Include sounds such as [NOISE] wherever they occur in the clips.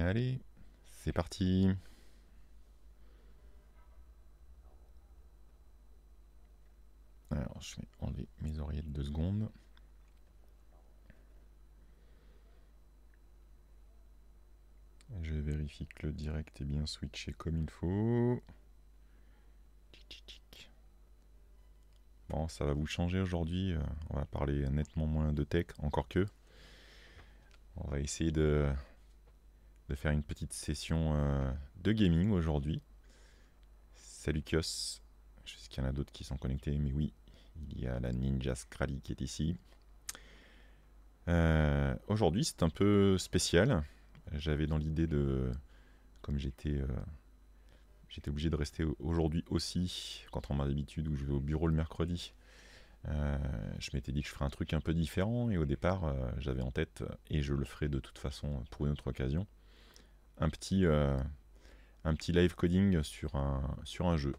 Allez, C'est parti. Alors, je vais enlever mes oreillettes deux secondes. Je vérifie que le direct est bien switché comme il faut. Bon, ça va vous changer aujourd'hui. Euh, on va parler nettement moins de tech, encore que. On va essayer de de faire une petite session euh, de gaming aujourd'hui. Salut Kios, je sais qu'il y en a d'autres qui sont connectés, mais oui, il y a la Ninja Scrally qui est ici. Euh, aujourd'hui, c'est un peu spécial. J'avais dans l'idée de, comme j'étais, euh, j'étais obligé de rester aujourd'hui aussi, quand on m'a d'habitude où je vais au bureau le mercredi. je m'étais dit que je ferais un truc un peu différent et au départ j'avais en tête et je le ferai de toute façon pour une autre occasion un petit, euh, un petit live coding sur un, sur un jeu.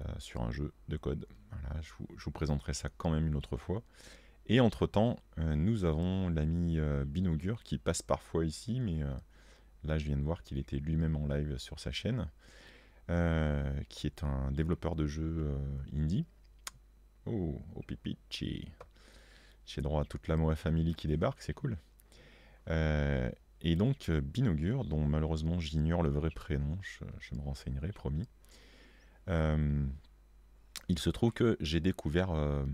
Euh, sur un jeu de code. je, vous, présenterai ça quand même une autre fois. Et entre-temps, euh, nous avons l'ami Binogur qui passe parfois ici, mais là je viens de voir qu'il était lui-même en live sur sa chaîne, qui est un développeur de jeux indie. Oh, oh J'ai droit à toute la Moa Family qui débarque, c'est cool. Et donc euh, Binogur, dont malheureusement j'ignore le vrai prénom, je, me renseignerai, promis. Euh, il se trouve que j'ai découvert, euh,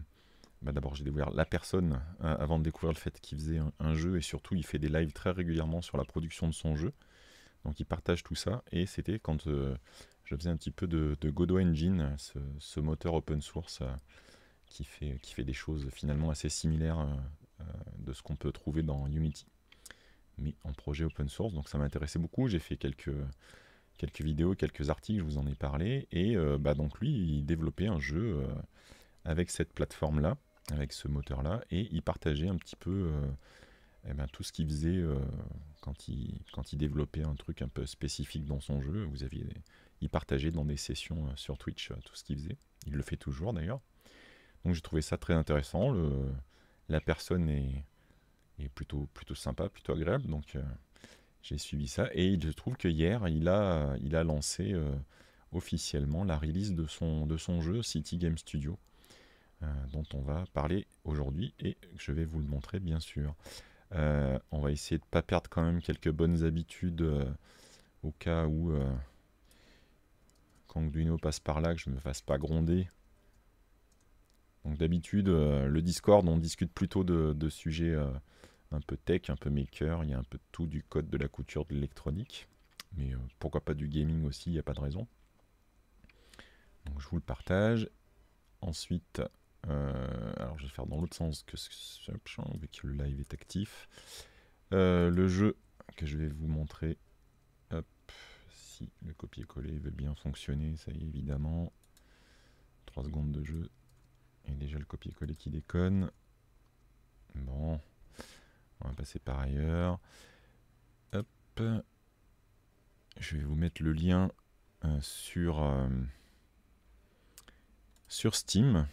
bah, d'abord j'ai découvert la personne avant de découvrir le fait qu'il faisait un, jeu et surtout il fait des lives très régulièrement sur la production de son jeu. Donc il partage tout ça et c'était quand je faisais un petit peu de, Godot Engine, ce, moteur open source qui, fait, qui fait des choses finalement assez similaires de ce qu'on peut trouver dans Unity mais en projet open source. Donc ça m'intéressait beaucoup. J'ai fait quelques, quelques vidéos, quelques articles, je vous en ai parlé. Et euh, bah, donc lui, il développait un jeu euh, avec cette plateforme-là, avec ce moteur-là, et il partageait un petit peu euh, eh ben, tout ce qu'il faisait quand, il, quand il développait un truc un peu spécifique dans son jeu. Vous aviez il partageait dans des sessions sur Twitch tout ce qu'il faisait. Il le fait toujours d'ailleurs. Donc j'ai trouvé ça très intéressant. Le, la personne est, est plutôt, plutôt sympa, plutôt agréable. Donc euh, j'ai suivi ça. Et il se trouve que hier, il a, il a lancé euh, officiellement la release de son, de son jeu City Game Studio, euh, dont on va parler aujourd'hui et je vais vous le montrer bien sûr. on va essayer de ne pas perdre quand même quelques bonnes habitudes au cas où quand Duino passe par là, que je me fasse pas gronder donc d'habitude, euh, le Discord, on discute plutôt de, sujets euh, un peu tech, un peu maker, il y a un peu tout, du code, de la couture, de l'électronique. Mais euh, pourquoi pas du gaming aussi, il n'y a pas de raison. Donc je vous le partage. Ensuite, alors je vais faire dans l'autre sens que vu que le live est actif. le jeu que je vais vous montrer, si le copier-coller veut bien fonctionner, ça y est évidemment. 3 secondes de jeu, et déjà le copier-coller qui déconne. Bon. On va passer par ailleurs. Hop. Je vais vous mettre le lien euh, sur, euh, sur Steam.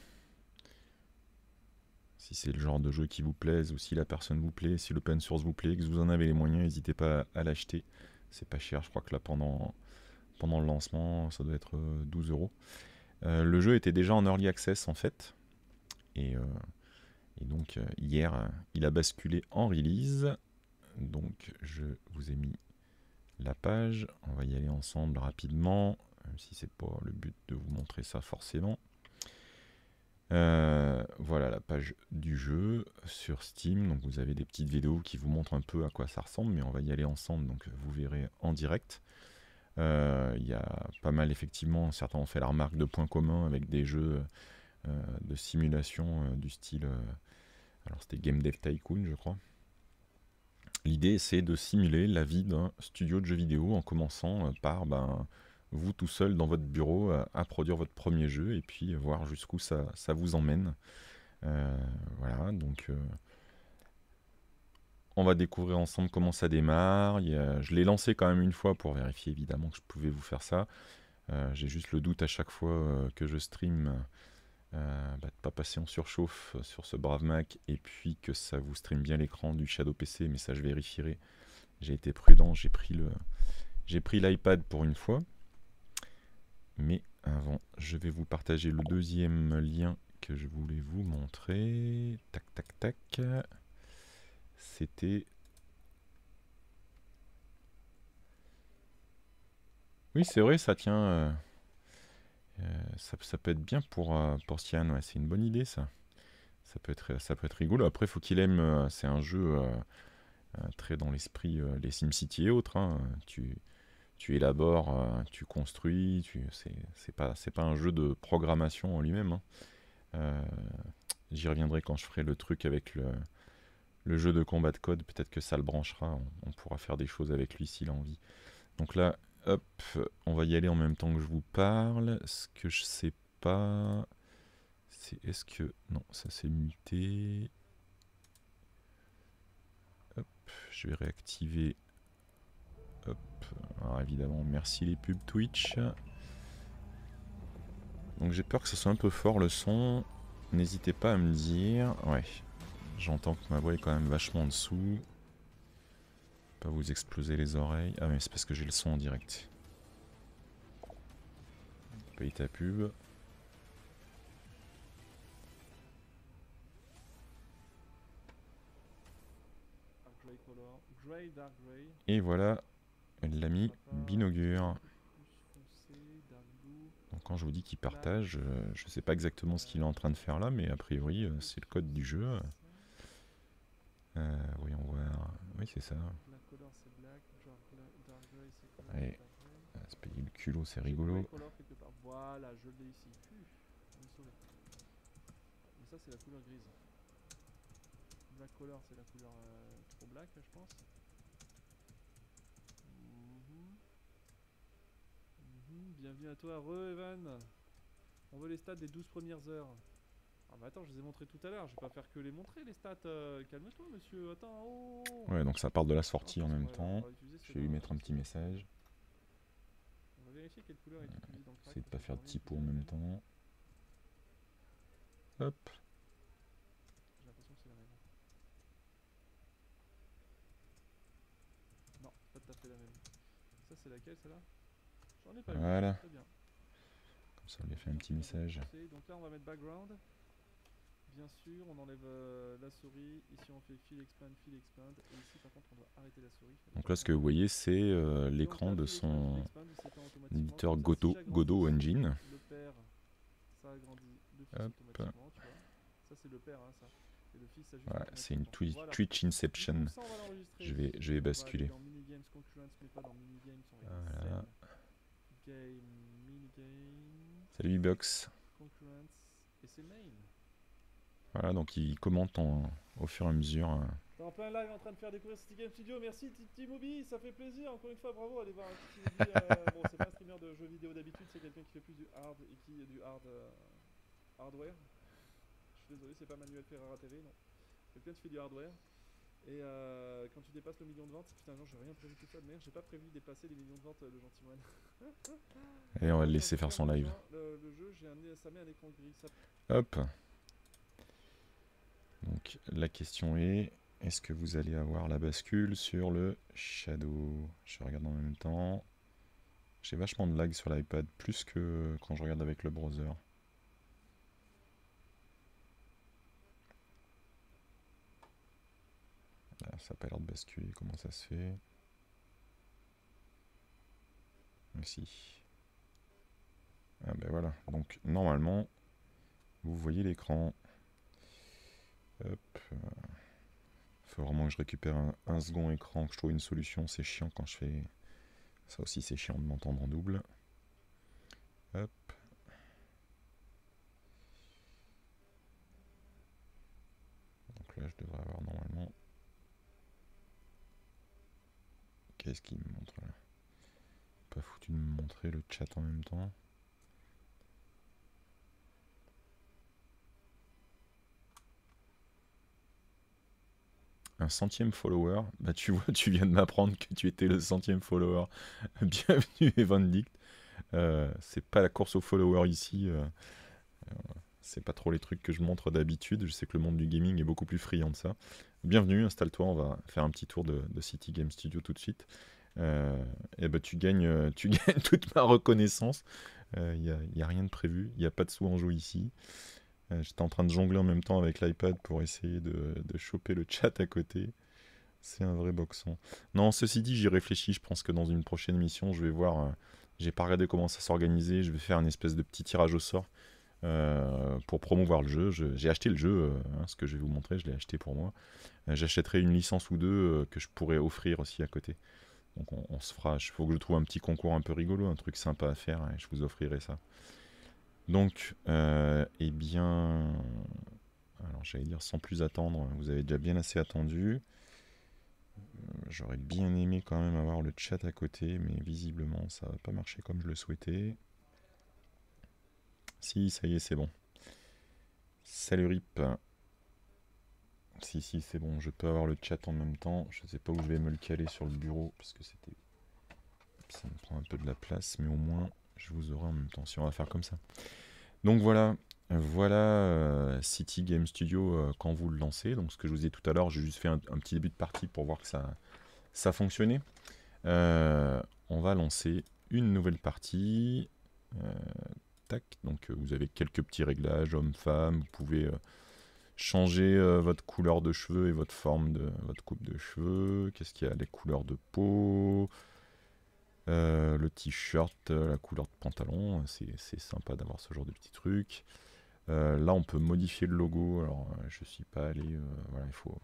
Si c'est le genre de jeu qui vous plaise, ou si la personne vous plaît, si l'open source vous plaît, que vous en avez les moyens, n'hésitez pas à l'acheter. C'est pas cher, je crois que là pendant, pendant le lancement, ça doit être 12 euh, euros. Le jeu était déjà en early access en fait. Euh, et, donc euh, hier, il a basculé en release. Donc je vous ai mis la page. On va y aller ensemble rapidement, même si c'est pas le but de vous montrer ça forcément. Euh, voilà la page du jeu sur Steam. Donc vous avez des petites vidéos qui vous montrent un peu à quoi ça ressemble, mais on va y aller ensemble, donc vous verrez en direct. Il y a pas mal effectivement, certains ont fait la remarque de points communs avec des jeux euh, de simulation euh, du style. Euh, alors c'était Game Dev Tycoon, je crois. L'idée, c'est de simuler la vie d'un studio de jeux vidéo en commençant par ben, vous tout seul dans votre bureau à, produire votre premier jeu et puis voir jusqu'où ça, vous emmène. voilà, donc on va découvrir ensemble comment ça démarre. je l'ai lancé quand même une fois pour vérifier évidemment que je pouvais vous faire ça. J'ai juste le doute à chaque fois que je stream de euh, ne bah, pas passer en surchauffe euh, sur ce brave Mac et puis que ça vous stream bien l'écran du Shadow PC, mais ça je vérifierai. J'ai été prudent, j'ai pris le j'ai pris l'iPad pour une fois. Mais avant, je vais vous partager le deuxième lien que je voulais vous montrer. Tac tac tac. C'était Oui, c'est vrai, ça tient euh, euh, ça, peut être bien pour, euh, pour ouais, c'est une bonne idée ça. Ça peut être, ça peut être rigolo. Après, faut qu'il aime, euh, c'est un jeu très dans l'esprit les SimCity et autres. Hein. Tu, tu élabores, tu construis, tu, c'est pas, pas un jeu de programmation en lui-même. Hein. J'y reviendrai quand je ferai le truc avec le, le jeu de combat de code. Peut-être que ça le branchera. on, pourra faire des choses avec lui s'il a envie. Donc là, Hop, on va y aller en même temps que je vous parle. Ce que je sais pas, c'est est-ce que... Non, ça s'est muté. Hop, je vais réactiver. Hop, alors évidemment, merci les pubs Twitch. Donc j'ai peur que ce soit un peu fort le son. N'hésitez pas à me dire. Ouais, j'entends que ma voix est quand même vachement en dessous vous exploser les oreilles. Ah mais c'est parce que j'ai le son en direct. Paye ta pub. Et voilà l'ami Binogure. Donc quand je vous dis qu'il partage, euh, je sais pas exactement ce qu'il est en train de faire là, mais a priori euh, c'est le code du jeu. Euh, voyons voir. Oui c'est ça. Et ah, c'est se payer le culot, c'est rigolo. part Voilà, je l'ai ici. Mais ça, c'est la couleur grise. Black color, c'est la couleur euh, trop black, je pense. Mhm. Mhm. Bienvenue à toi, re Evan. On veut les stats des 12 premières heures. Ah bah attends, je les ai montrés tout à l'heure, je vais pas faire que les montrer les stats. Euh, calme-toi monsieur, attends. Oh. Ouais, donc ça part de la sortie en, même temps. Je vais lui mettre un petit message quelle couleur est C'est de pas faire petit pot en même temps. Hop. J'ai l'impression que c'est la même. Non, pas tout à fait la même. Ça c'est laquelle celle-là J'en ai pas voilà. Vu. Très bien. Comme ça on lui a fait un petit message. Donc là on va mettre background bien sûr, on enlève euh, la souris, ici on fait fil expand, fil expand, et ici par contre on doit arrêter la souris. Donc là ce que vous voyez c'est euh, l'écran de son expand, éditeur Godot, Godot Engine. Le père, ça agrandit le fils Hop. automatiquement, tu vois. Ça c'est le père, hein, ça. Et le fils ça juste Voilà, c'est une twi voilà. Twitch Inception. Ça, je vais, je vais basculer. On va aller concurrence, mais pas dans minigames, on voilà. Ah Game, minigame. Salut Box. Concurrence, et c'est main. Voilà, donc il commente en, au fur et à mesure. en euh. plein live en train de faire découvrir City Game Studio. Merci Titi Mobi, ça fait plaisir. Encore une fois, bravo. Allez voir euh, [LAUGHS] bon, c'est pas un streamer de jeux vidéo d'habitude, c'est quelqu'un qui fait plus du hard et qui du euh, hardware. Je suis désolé, c'est pas Manuel Ferrara TV, non. Quelqu'un qui fait du hardware. Et quand tu dépasses le million de ventes, putain, non, j'ai rien prévu tout ça de merde, j'ai pas prévu de dépasser les millions de ventes, le gentimoine. et on va le laisser faire son live. Le, jeu, ça met un écran gris. Hop. Donc la question est, est-ce que vous allez avoir la bascule sur le Shadow Je regarde en même temps. J'ai vachement de lag sur l'iPad, plus que quand je regarde avec le browser. Ah, ça n'a pas l'air de basculer, comment ça se fait Si. Ah ben voilà, donc normalement, vous voyez l'écran. Hop. Faut vraiment que je récupère un, second écran, que je trouve une solution. C'est chiant quand je fais. Ça aussi, c'est chiant de m'entendre en double. Hop. Donc là, je devrais avoir normalement. Qu'est-ce qu'il me montre là Pas foutu de me montrer le chat en même temps. Un centième follower Bah tu vois, tu viens de m'apprendre que tu étais le centième follower. [LAUGHS] Bienvenue Evan euh, c'est pas la course aux followers ici. Euh, euh, c'est pas trop les trucs que je montre d'habitude. Je sais que le monde du gaming est beaucoup plus friand de ça. Bienvenue, installe-toi, on va faire un petit tour de, City Game Studio tout de suite. et bah tu gagnes, tu [LAUGHS] gagnes toute ma reconnaissance. Il n'y a, a, rien de prévu, il n'y a pas de sous en jeu ici. Euh, j'étais en train de jongler en même temps avec l'iPad pour essayer de, choper le chat à côté. C'est un vrai boxon. Non, ceci dit, j'y réfléchis. Je pense que dans une prochaine mission je vais voir. Euh, j'ai pas regardé comment ça s'organisait. Je vais faire une espèce de petit tirage au sort euh, pour promouvoir le jeu. J'ai acheté le jeu, hein, ce que je vais vous montrer, je l'ai acheté pour moi. J'achèterai une licence ou deux que je pourrais offrir aussi à côté. Donc on, on se fera. Il faut que je trouve un petit concours un peu rigolo, un truc sympa à faire. Et je vous offrirai ça. Donc, euh, eh bien, alors j'allais dire sans plus attendre, vous avez déjà bien assez attendu. J'aurais bien aimé quand même avoir le chat à côté, mais visiblement ça va pas marcher comme je le souhaitais. Si, ça y est, c'est bon. Salut RIP. Si, si, c'est bon, je peux avoir le chat en même temps. Je ne sais pas où je vais me le caler sur le bureau, parce que c'était... Ça me prend un peu de la place, mais au moins je vous aurai en même temps si on va faire comme ça. Donc voilà, voilà euh, City Game Studio euh, quand vous le lancez. Donc ce que je vous dit tout à l'heure, j'ai juste fait un, petit début de partie pour voir que ça, ça fonctionnait. Euh, on va lancer une nouvelle partie. tac, donc vous avez quelques petits réglages, homme-femme, vous pouvez changer votre couleur de cheveux et votre forme de votre coupe de cheveux. Qu'est-ce qu'il y a Les couleurs de peau. Euh, le t-shirt, euh, la couleur de pantalon, euh, c'est sympa d'avoir ce genre de petits trucs. là, on peut modifier le logo. Alors, je suis pas allé. voilà, il faut,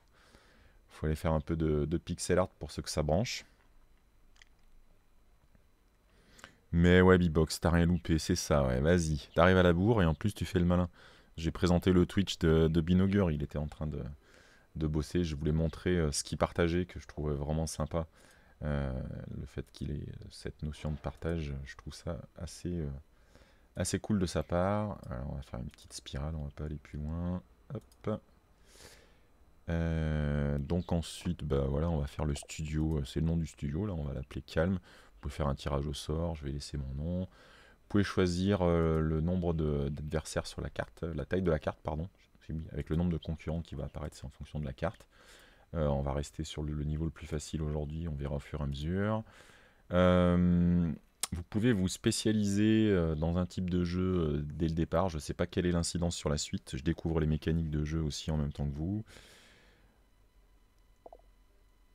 aller faire un peu de, pixel art pour ceux que ça branche. Mais ouais, Bebox, t'as rien loupé, c'est ça, ouais, vas-y. T'arrives à la bourre et en plus, tu fais le malin. J'ai présenté le Twitch de, Binoguer, il était en train de, de bosser. Je voulais montrer ce qu'il partageait, que je trouvais vraiment sympa. Euh, le fait qu'il ait euh, cette notion de partage, je trouve ça assez, euh, assez cool de sa part. Alors on va faire une petite spirale, on va pas aller plus loin. donc ensuite, bah voilà, on va faire le studio. C'est le nom du studio, là, on va l'appeler Calme. Vous pouvez faire un tirage au sort, je vais laisser mon nom. Vous pouvez choisir le nombre d'adversaires sur la carte, la taille de la carte, pardon, avec le nombre de concurrents qui va apparaître, c'est en fonction de la carte. Euh, on va rester sur le, niveau le plus facile aujourd'hui, on verra au fur et à mesure. Euh, vous pouvez vous spécialiser euh, dans un type de jeu dès le départ. Je ne sais pas quelle est l'incidence sur la suite. Je découvre les mécaniques de jeu aussi en même temps que vous.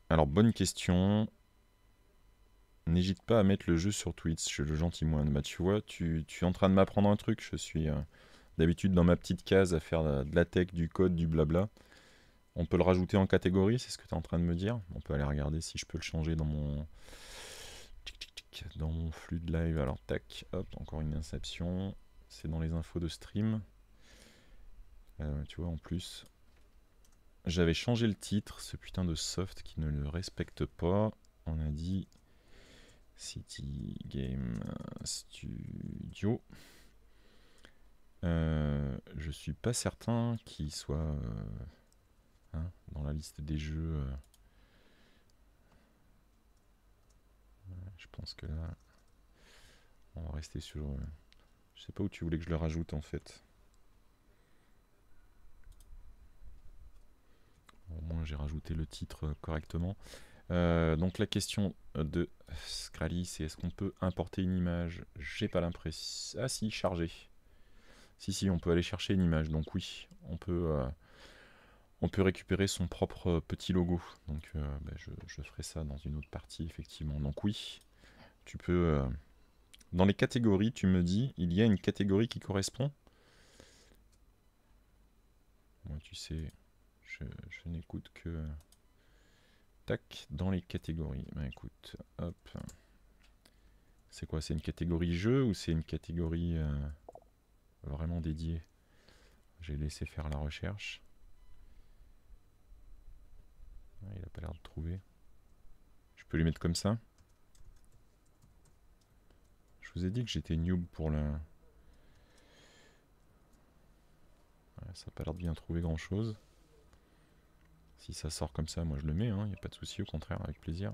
Alors, bonne question. N'hésite pas à mettre le jeu sur Twitch, je le gentil moine. Bah, tu vois, tu, es en train de m'apprendre un truc. Je suis d'habitude dans ma petite case à faire de la tech, du code, du blabla. On peut le rajouter en catégorie, c'est ce que tu es en train de me dire. On peut aller regarder si je peux le changer dans mon, dans mon flux de live. Alors, tac, hop, encore une inception. C'est dans les infos de stream. Euh, tu vois, en plus, j'avais changé le titre, ce putain de soft qui ne le respecte pas. On a dit City Game Studio. Je euh, je suis pas certain qu'il soit. Euh, Hein, dans la liste des jeux. Euh. je pense que là, on va rester sur. Euh, je sais pas où tu voulais que je le rajoute en fait. Au moins j'ai rajouté le titre euh, correctement. donc la question de Scrally, c'est est-ce qu'on peut importer une image J'ai pas l'impression. Ah si, charger. Si si, on peut aller chercher une image. Donc oui, on peut on peut récupérer son propre euh, petit logo. Donc euh, bah, je, ferai ça dans une autre partie, effectivement. Donc oui, tu peux... Euh, dans les catégories, tu me dis, il y a une catégorie qui correspond. Moi, tu sais, je, n'écoute que... Tac, dans les catégories. Bah, écoute, hop. C'est quoi C'est une catégorie jeu ou c'est une catégorie vraiment dédiée J'ai laissé faire la recherche. Ah, il a pas l'air de trouver. Je peux lui mettre comme ça. Je vous ai dit que j'étais noob pour le... ça n'a pas l'air de bien trouver grand chose. Si ça sort comme ça, moi je le mets, hein. il n'y a pas de souci, au contraire, avec plaisir.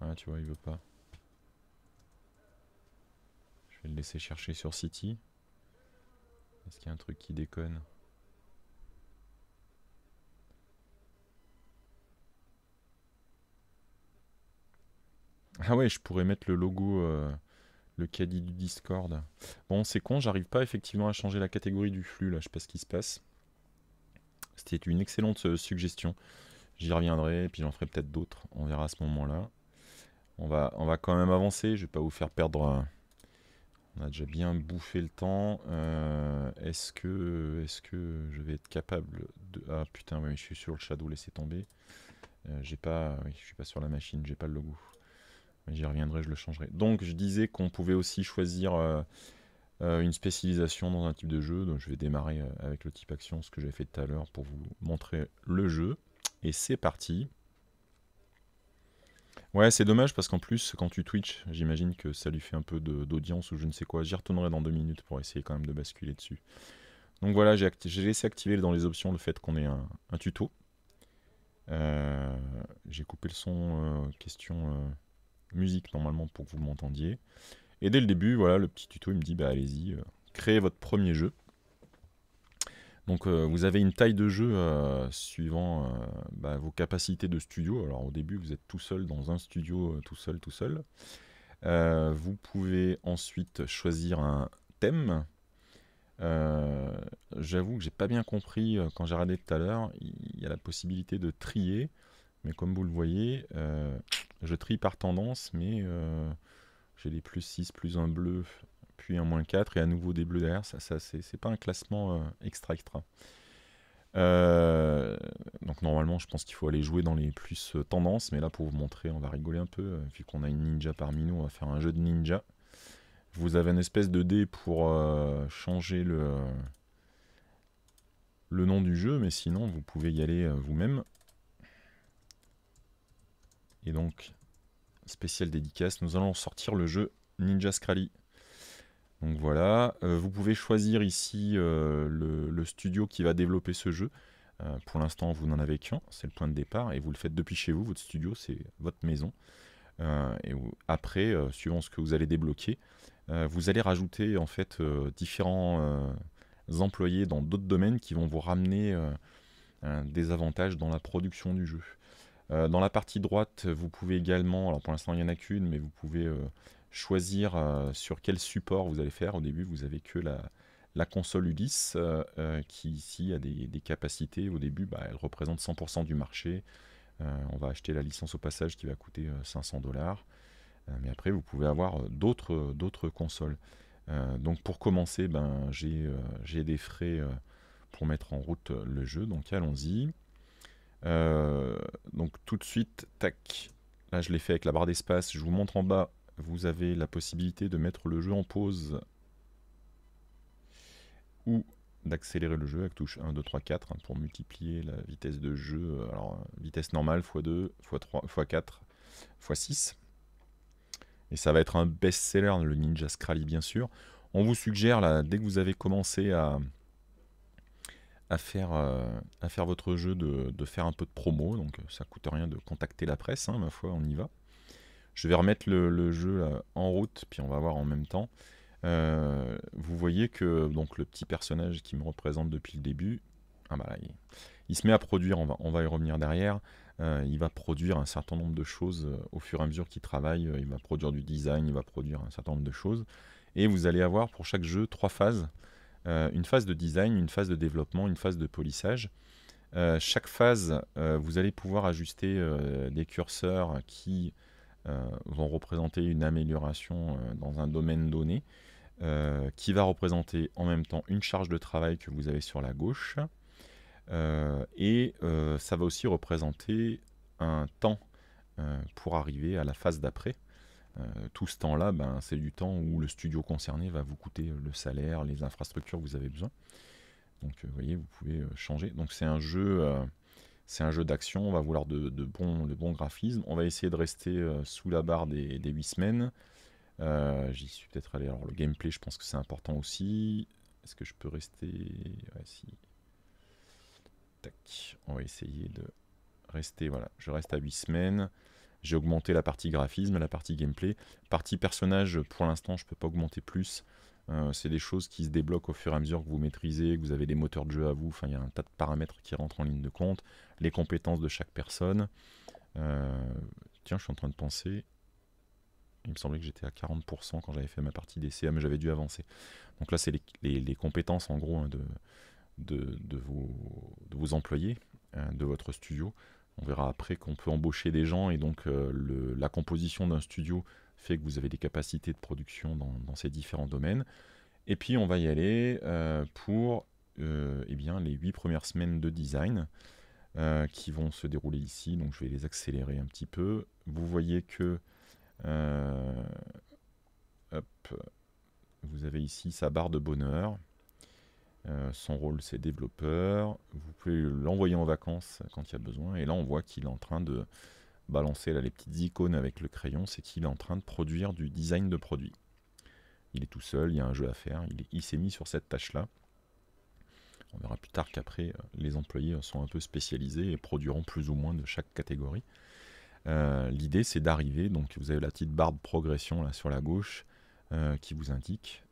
Ah, tu vois, il veut pas. Je vais le laisser chercher sur City. Est-ce qu'il y a un truc qui déconne Ah ouais, je pourrais mettre le logo, euh, le caddie du Discord. Bon, c'est con, j'arrive pas effectivement à changer la catégorie du flux, là, je sais pas ce qui se passe. C'était une excellente euh, suggestion. J'y reviendrai, et puis j'en ferai peut-être d'autres, on verra à ce moment-là. On va, on va quand même avancer, je vais pas vous faire perdre... Euh, on a déjà bien bouffé le temps. est-ce que, que je vais être capable de... Ah putain, oui, je suis sur le shadow, laissez tomber. j'ai pas... je suis pas sur la machine, j'ai pas le logo j'y reviendrai, je le changerai. Donc je disais qu'on pouvait aussi choisir euh, euh, une spécialisation dans un type de jeu. Donc je vais démarrer euh, avec le type action, ce que j'ai fait tout à l'heure pour vous montrer le jeu. Et c'est parti. Ouais, c'est dommage parce qu'en plus, quand tu Twitch, j'imagine que ça lui fait un peu d'audience ou je ne sais quoi. J'y retournerai dans deux minutes pour essayer quand même de basculer dessus. Donc voilà, j'ai laissé activer dans les options le fait qu'on ait un, tuto. j'ai coupé le son question musique normalement pour que vous m'entendiez. Et dès le début, voilà, le petit tuto, il me dit, bah allez-y, euh, créez votre premier jeu. Donc euh, vous avez une taille de jeu euh, suivant bah, vos capacités de studio. Alors au début vous êtes tout seul dans un studio, tout seul, tout seul. vous pouvez ensuite choisir un thème. J'avoue que j'ai pas bien compris quand j'ai regardé tout à l'heure. Il y a la possibilité de trier. Mais comme vous le voyez, euh, je trie par tendance, mais euh, j'ai les plus 6, plus un bleu, puis un moins 4, et à nouveau des bleus derrière. Ça, ça c'est pas un classement extra-extra. Euh, donc normalement, je pense qu'il faut aller jouer dans les plus tendances, mais là, pour vous montrer, on va rigoler un peu. Vu qu'on a une ninja parmi nous, on va faire un jeu de ninja. Vous avez une espèce de dé pour changer le, le nom du jeu, mais sinon, vous pouvez y aller vous-même. Et donc, spécial dédicace, nous allons sortir le jeu Ninja Scrally. Donc voilà, euh, vous pouvez choisir ici euh, le, studio qui va développer ce jeu. Euh, pour l'instant, vous n'en avez qu'un, c'est le point de départ, et vous le faites depuis chez vous, votre studio, c'est votre maison. et après, suivant ce que vous allez débloquer, vous allez rajouter en fait différents employés dans d'autres domaines qui vont vous ramener des avantages dans la production du jeu. Euh, dans la partie droite, vous pouvez également, alors pour l'instant il n'y en a qu'une, mais vous pouvez euh, choisir euh, sur quel support vous allez faire. Au début, vous avez que la, console Ulysse, qui ici a des, capacités. Au début, bah, elle représente 100% du marché. on va acheter la licence au passage qui va coûter 500 dollars. mais après, vous pouvez avoir d'autres consoles. donc pour commencer, ben, j'ai des frais pour mettre en route le jeu. Donc allons-y. Euh, donc tout de suite, tac. Là, je l'ai fait avec la barre d'espace. Je vous montre en bas. Vous avez la possibilité de mettre le jeu en pause ou d'accélérer le jeu avec touche 1, 2, 3, 4 pour multiplier la vitesse de jeu. Euh, alors, vitesse normale x2, x3, x4, x6. Et ça va être un best-seller, le Ninja Scrally, bien sûr. On vous suggère, là, dès que vous avez commencé à, euh, à faire, votre jeu, de, faire un peu de promo. Donc euh, ça coûte rien de contacter la presse, hein, ma foi, on y va. Je vais remettre le, jeu euh, en route, puis on va voir en même temps. vous voyez que donc le petit personnage qui me représente depuis le début, ah bah il, se met à produire, on va, y revenir derrière. il va produire un certain nombre de choses au fur et à mesure qu'il travaille. il va produire du design, il va produire un certain nombre de choses. Et vous allez avoir pour chaque jeu trois phases. Euh, une phase de design, une phase de développement, une phase de polissage. Euh, chaque phase, euh, vous allez pouvoir ajuster des curseurs qui vont représenter une amélioration dans un domaine donné, qui va représenter en même temps une charge de travail que vous avez sur la gauche, et ça va aussi représenter un temps pour arriver à la phase d'après. Euh, tout ce temps-là, ben, c'est du temps où le studio concerné va vous coûter le salaire, les infrastructures que vous avez besoin. Donc euh, vous voyez, vous pouvez euh, changer. Donc c'est un jeu, c'est un jeu d'action, on va vouloir de, de graphismes, On va essayer de rester sous la barre des, huit 8 semaines. J'y suis peut-être allé. Alors le gameplay, je pense que c'est important aussi. Est-ce que je peux rester ouais, si. Tac. On va essayer de rester. Voilà, je reste à 8 semaines. J'ai augmenté la partie graphisme, la partie gameplay. Partie personnage, pour l'instant, je ne peux pas augmenter plus. Euh, c'est des choses qui se débloquent au fur et à mesure que vous maîtrisez, que vous avez des moteurs de jeu à vous. Enfin, il y a un tas de paramètres qui rentrent en ligne de compte. Les compétences de chaque personne. Euh, tiens, je suis en train de penser. Il me semblait que j'étais à 40% quand j'avais fait ma partie d'essai, mais j'avais dû avancer. Donc là, c'est les, compétences en gros hein, de, de, vos, employés, euh, de votre studio. On verra après qu'on peut embaucher des gens et donc euh, la composition d'un studio fait que vous avez des capacités de production dans, ces différents domaines. Et puis on va y aller euh, pour euh, eh bien, les huit premières semaines de design. qui vont se dérouler ici. Donc je vais les accélérer un petit peu. Vous voyez que vous avez ici sa barre de bonheur. Euh, son rôle, c'est développeur. Vous pouvez l'envoyer en vacances quand il y a besoin. Et là, on voit qu'il est en train de balancer les petites icônes avec le crayon. C'est qu'il est en train de produire du design de produit. Il est tout seul, il y a un jeu à faire. Il, s'est mis sur cette tâche-là. On verra plus tard qu'après, euh, les employés sont un peu spécialisés et produiront plus ou moins de chaque catégorie. Euh, l'idée, c'est d'arriver. Donc, vous avez la petite barre de progression là sur la gauche qui vous indique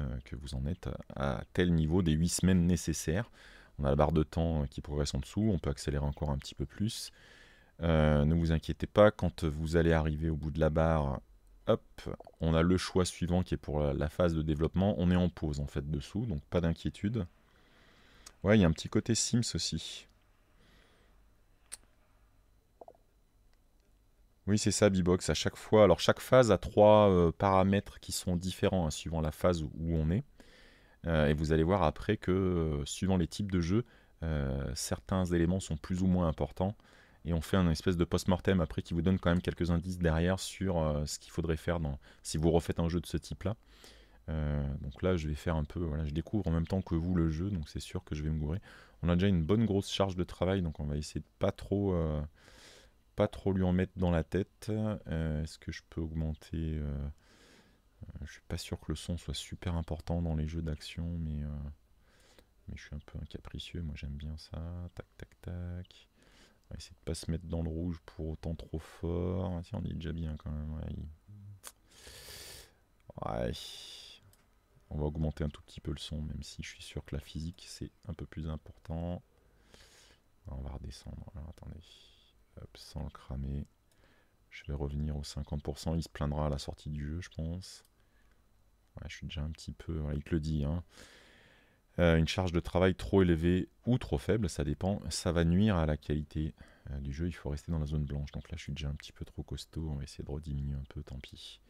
euh, que vous en êtes à tel niveau des 8 semaines nécessaires. On a la barre de temps euh, qui progresse en dessous, on peut accélérer encore un petit peu plus. Euh, ne vous inquiétez pas, quand vous allez arriver au bout de la barre, hop, on a le choix suivant qui est pour la phase de développement. On est en pause en fait dessous, donc pas d'inquiétude. Ouais, il y a un petit côté Sims aussi. Oui, c'est ça, Bibox. À chaque fois, alors chaque phase a trois euh, paramètres qui sont différents hein, suivant la phase où on est. Euh, et vous allez voir après que euh, suivant les types de jeux, certains éléments sont plus ou moins importants. Et on fait un espèce de post-mortem après qui vous donne quand même quelques indices derrière sur ce qu'il faudrait faire dans, si vous refaites un jeu de ce type-là. donc là, je vais faire un peu. Voilà, je découvre en même temps que vous le jeu, donc c'est sûr que je vais me gourer. On a déjà une bonne grosse charge de travail, donc on va essayer de pas trop pas trop lui en mettre dans la tête. Euh, est-ce que je peux augmenter euh, euh, Je suis pas sûr que le son soit super important dans les jeux d'action, mais, je suis un peu un capricieux. Moi, j'aime bien ça. Tac, tac, tac. On va essayer de pas se mettre dans le rouge pour autant trop fort. Ah, on est déjà bien quand même. ouais. On va augmenter un tout petit peu le son, même si je suis sûr que la physique c'est un peu plus important. On va redescendre. Alors attendez sans le cramer. Je vais revenir au 50%. Il se plaindra à la sortie du jeu, je pense. je suis déjà un petit peu... il te le dit. Hein. Euh, une charge de travail trop élevée ou trop faible, ça dépend. Ça va nuire à la qualité euh, du jeu. Il faut rester dans la zone blanche. Donc là, je suis déjà un petit peu trop costaud. On va essayer de rediminuer un peu, tant pis.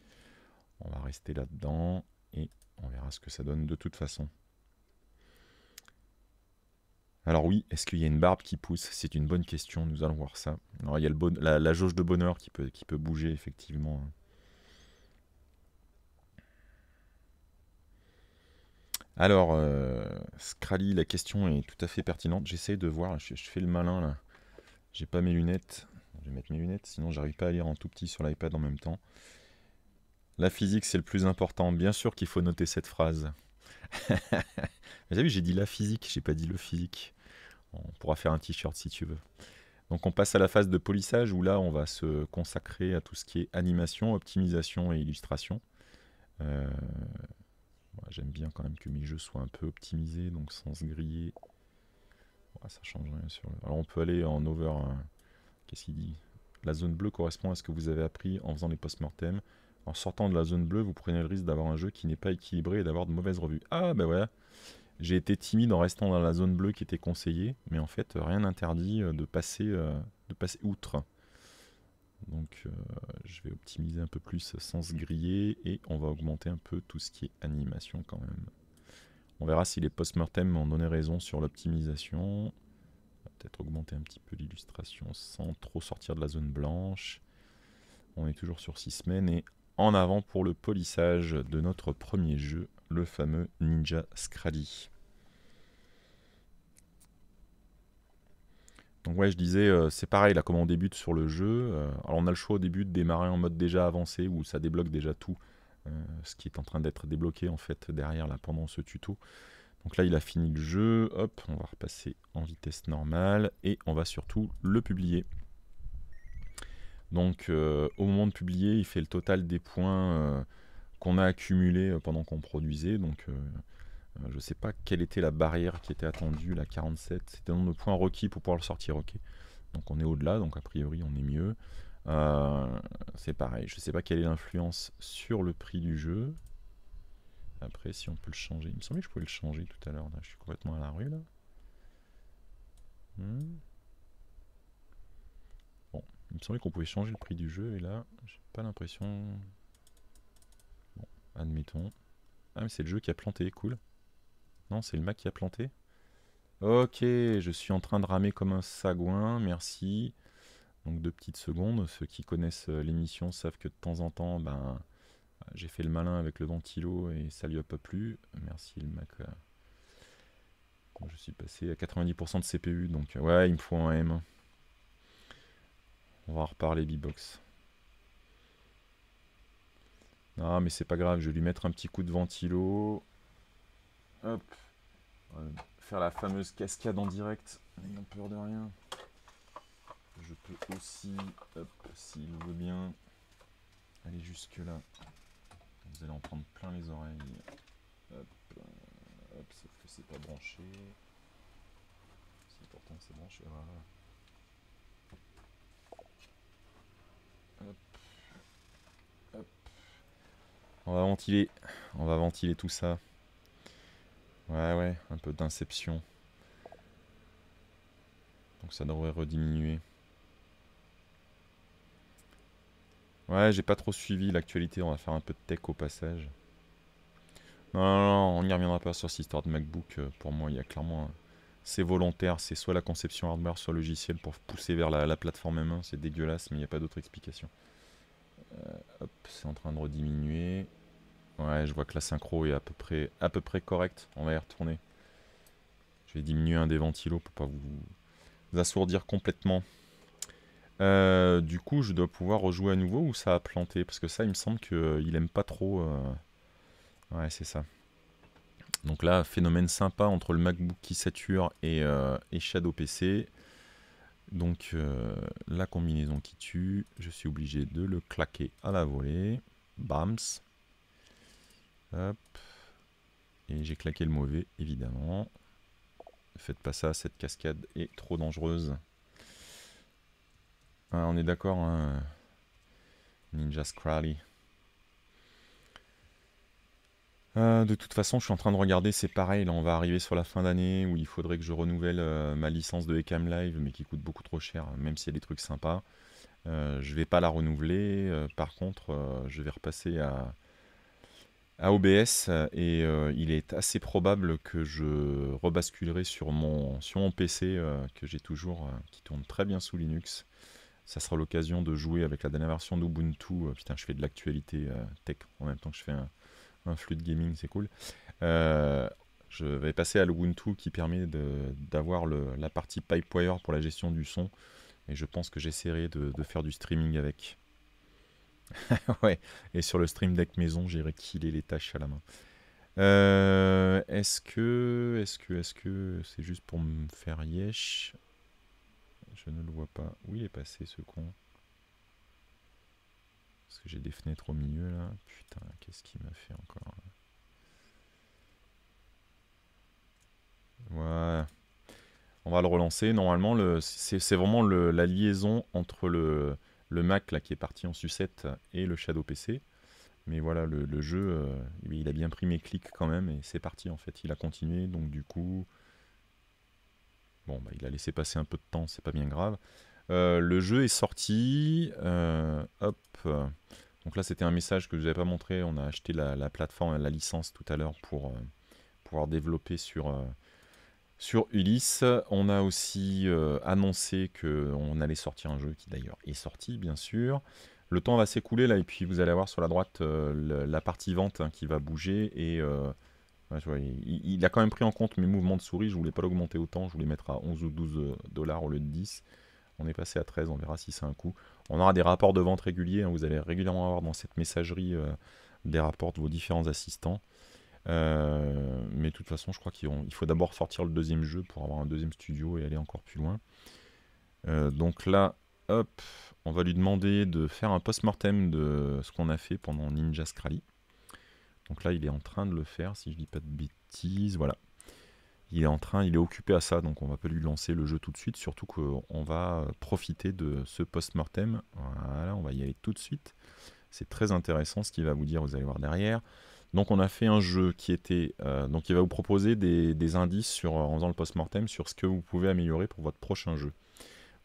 On va rester là-dedans et on verra ce que ça donne de toute façon. Alors oui, est-ce qu'il y a une barbe qui pousse C'est une bonne question, nous allons voir ça. Alors il y a la, jauge de bonheur qui peut, bouger effectivement. Hein. Alors, euh, la question est tout à fait pertinente. J'essaie de voir, je, je, fais le malin là. J'ai pas mes lunettes. Je vais mettre mes lunettes, sinon j'arrive pas à lire en tout petit sur l'iPad en même temps. La physique, c'est le plus important. Bien sûr qu'il faut noter cette phrase. Vous [LAUGHS] avez vu, j'ai dit la physique, j'ai pas dit le physique. On pourra faire un t-shirt si tu veux. Donc on passe à la phase de polissage où là on va se consacrer à tout ce qui est animation, optimisation et illustration. Euh, j'aime bien quand même que mes jeux soient un peu optimisés, donc sans se griller. ça change rien sur Alors on peut aller en over... Qu'est-ce qu'il dit La zone bleue correspond à ce que vous avez appris en faisant les post-mortem. En sortant de la zone bleue, vous prenez le risque d'avoir un jeu qui n'est pas équilibré et d'avoir de mauvaises revues. Ah ben voilà, j'ai été timide en restant dans la zone bleue qui était conseillée, mais en fait rien n'interdit euh, de passer, euh, de passer outre. Donc euh, je vais optimiser un peu plus sans se griller et on va augmenter un peu tout ce qui est animation quand même. On verra si les post-mortem m'ont donné raison sur l'optimisation. Peut-être augmenter un petit peu l'illustration sans trop sortir de la zone blanche. On est toujours sur 6 semaines et en avant pour le polissage de notre premier jeu, le fameux Ninja Scrally. Donc ouais, je disais, euh, c'est pareil là, comment on débute sur le jeu. Euh, alors on a le choix au début de démarrer en mode déjà avancé, où ça débloque déjà tout euh, ce qui est en train d'être débloqué en fait derrière là pendant ce tuto. Donc là, il a fini le jeu, hop, on va repasser en vitesse normale, et on va surtout le publier. Donc euh, au moment de publier, il fait le total des points euh, qu'on a accumulés euh, pendant qu'on produisait. Donc je ne sais pas quelle était la barrière qui était attendue, la 47. C'était le nombre de points requis pour pouvoir le sortir. Ok. Donc on est au-delà, donc a priori on est mieux. c'est pareil, je ne sais pas quelle est l'influence sur le prix du jeu. Après, si on peut le changer. Il me semblait que je pouvais le changer tout à l'heure. Je suis complètement à la rue là. Hmm. Il me semblait qu'on pouvait changer le prix du jeu, et là, j'ai pas l'impression... Bon, admettons. Ah, mais c'est le jeu qui a planté, cool. Non, c'est le Mac qui a planté. Ok, je suis en train de ramer comme un sagouin, merci. Donc deux petites secondes, ceux qui connaissent euh, l'émission savent que de temps en temps, ben, j'ai fait le malin avec le ventilo et ça lui a pas plu. Merci le Mac. Euh. Je suis passé à 90% de CPU, donc euh, ouais, il me faut un M. Hein. On va reparler B-Box. Non, mais c'est pas grave, je vais lui mettre un petit coup de ventilo. Hop. On va faire la fameuse cascade en direct, n'a peur de rien. Je peux aussi, hop, s'il veut bien, aller jusque là. Vous allez en prendre plein les oreilles. Hop, hop sauf que c'est pas branché. important pourtant c'est branché, voilà. On va ventiler. On va ventiler tout ça. Ouais, ouais, un peu d'inception. Donc ça devrait rediminuer. Ouais, j'ai pas trop suivi l'actualité. On va faire un peu de tech au passage. Non, non, non, on n'y reviendra pas sur cette histoire de MacBook. Euh, pour moi, il y a clairement c'est volontaire, c'est soit la conception hardware, soit logiciel pour pousser vers la, plateforme M1, c'est dégueulasse, mais il n'y a pas d'autre explication. Euh, c'est en train de rediminuer. Ouais, je vois que la synchro est à peu près, à peu près correcte. On va y retourner. Je vais diminuer un des ventilos pour pas vous, assourdir complètement. Euh, du coup, je dois pouvoir rejouer à nouveau ou ça a planté Parce que ça, il me semble qu'il euh, aime pas trop. Ouais, c'est ça. Donc là, phénomène sympa entre le MacBook qui sature et, euh, et Shadow PC. Donc euh, la combinaison qui tue, je suis obligé de le claquer à la volée. Bams. Hop. Et j'ai claqué le mauvais, évidemment. Faites pas ça, cette cascade est trop dangereuse. Ah, on est d'accord, hein. Ninja Scrawly. Euh, de toute façon, je suis en train de regarder, c'est pareil, là on va arriver sur la fin d'année où il faudrait que je renouvelle euh, ma licence de Ecam Live, mais qui coûte beaucoup trop cher, hein, même s'il y a des trucs sympas. je euh, je vais pas la renouveler, par contre, je vais repasser à, à OBS et il est assez probable que je rebasculerai sur mon, sur mon PC que j'ai toujours, qui tourne très bien sous Linux. Ça sera l'occasion de jouer avec la dernière version d'Ubuntu. putain, je fais de l'actualité tech en même temps que je fais un un flux de gaming, c'est cool. Euh, je vais passer à l'Ubuntu qui permet d'avoir la partie Pipewire pour la gestion du son. Et je pense que j'essaierai de, faire du streaming avec. [LAUGHS] ouais, et sur le stream deck maison, j'irai killer les tâches à la main. Euh, est-ce que, est-ce que, est-ce que c'est juste pour me faire yesh Je ne le vois pas. Où il est passé ce con parce que j'ai des fenêtres au milieu là. Putain, qu'est-ce qui m'a fait encore Voilà. On va le relancer. Normalement, c'est vraiment la liaison entre le, Mac là, qui est parti en sucette et le Shadow PC. Mais voilà, le, jeu, euh, il a bien pris mes clics quand même et c'est parti en fait. Il a continué, donc du coup, bon, bah, il a laissé passer un peu de temps, c'est pas bien grave. Euh, le jeu est sorti. Euh, hop. Donc là, c'était un message que je vous pas montré. On a acheté la, plateforme, la licence tout à l'heure pour euh, pouvoir développer sur, sur Ulysse. On a aussi annoncé qu'on allait sortir un jeu qui d'ailleurs est sorti, bien sûr. Le temps va s'écouler là, et puis vous allez avoir sur la droite la partie vente hein, qui va bouger. Et il, a quand même pris en compte mes mouvements de souris. Je ne voulais pas l'augmenter autant, je voulais mettre à 11 ou 12 dollars au lieu de 10. On est passé à 13, on verra si c'est un coup. On aura des rapports de vente réguliers, hein, vous allez régulièrement avoir dans cette messagerie euh, des rapports de vos différents assistants. Euh, mais de toute façon, je crois qu'il faut d'abord sortir le deuxième jeu pour avoir un deuxième studio et aller encore plus loin. Euh, donc là, hop, on va lui demander de faire un post-mortem de ce qu'on a fait pendant Ninja Scrally. Donc là, il est en train de le faire, si je dis pas de bêtises, voilà il est en train, il est occupé à ça, donc on va pas lui lancer le jeu tout de suite, surtout qu'on va profiter de ce post-mortem. Voilà, on va y aller tout de suite. C'est très intéressant ce qu'il va vous dire, vous allez voir derrière. Donc on a fait un jeu qui était... Euh, donc il va vous proposer des, indices sur, en faisant le post-mortem sur ce que vous pouvez améliorer pour votre prochain jeu.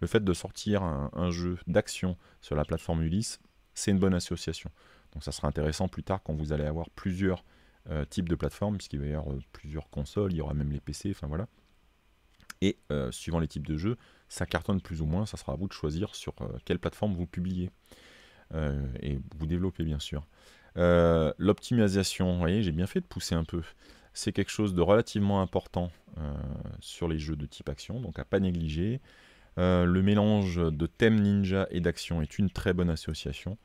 Le fait de sortir un, un jeu d'action sur la plateforme Ulysse, c'est une bonne association. Donc ça sera intéressant plus tard quand vous allez avoir plusieurs euh, type de plateforme, puisqu'il va y avoir euh, plusieurs consoles, il y aura même les PC, enfin voilà. Et euh, suivant les types de jeux, ça cartonne plus ou moins, ça sera à vous de choisir sur quelle plateforme vous publiez. et vous développez bien sûr. L'optimisation, vous voyez, j'ai bien fait de pousser un peu. C'est quelque chose de relativement important sur les jeux de type action, donc à pas négliger. le mélange de thème ninja et d'action est une très bonne association.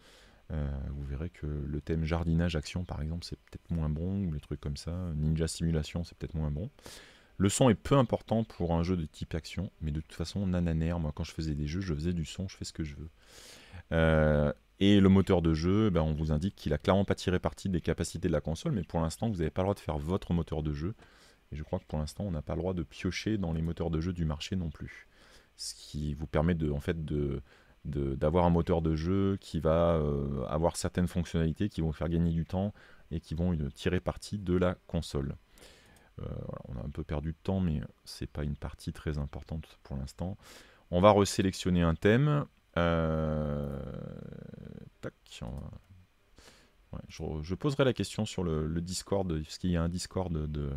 Euh, vous verrez que le thème jardinage-action, par exemple, c'est peut-être moins bon, ou les trucs comme ça. Ninja Simulation, c'est peut-être moins bon. Le son est peu important pour un jeu de type action, mais de toute façon, nananer, moi, quand je faisais des jeux, je faisais du son, je fais ce que je veux. Euh, et le moteur de jeu, ben, on vous indique qu'il a clairement pas tiré parti des capacités de la console, mais pour l'instant, vous n'avez pas le droit de faire votre moteur de jeu. Et je crois que pour l'instant, on n'a pas le droit de piocher dans les moteurs de jeu du marché non plus. Ce qui vous permet de, en fait, de, d'avoir un moteur de jeu qui va euh, avoir certaines fonctionnalités qui vont faire gagner du temps et qui vont tirer parti de la console. Euh, on a un peu perdu de temps, mais c'est pas une partie très importante pour l'instant. On va resélectionner un thème. Euh, tac, je, poserai la question sur le, le Discord, parce qu'il y a un Discord de,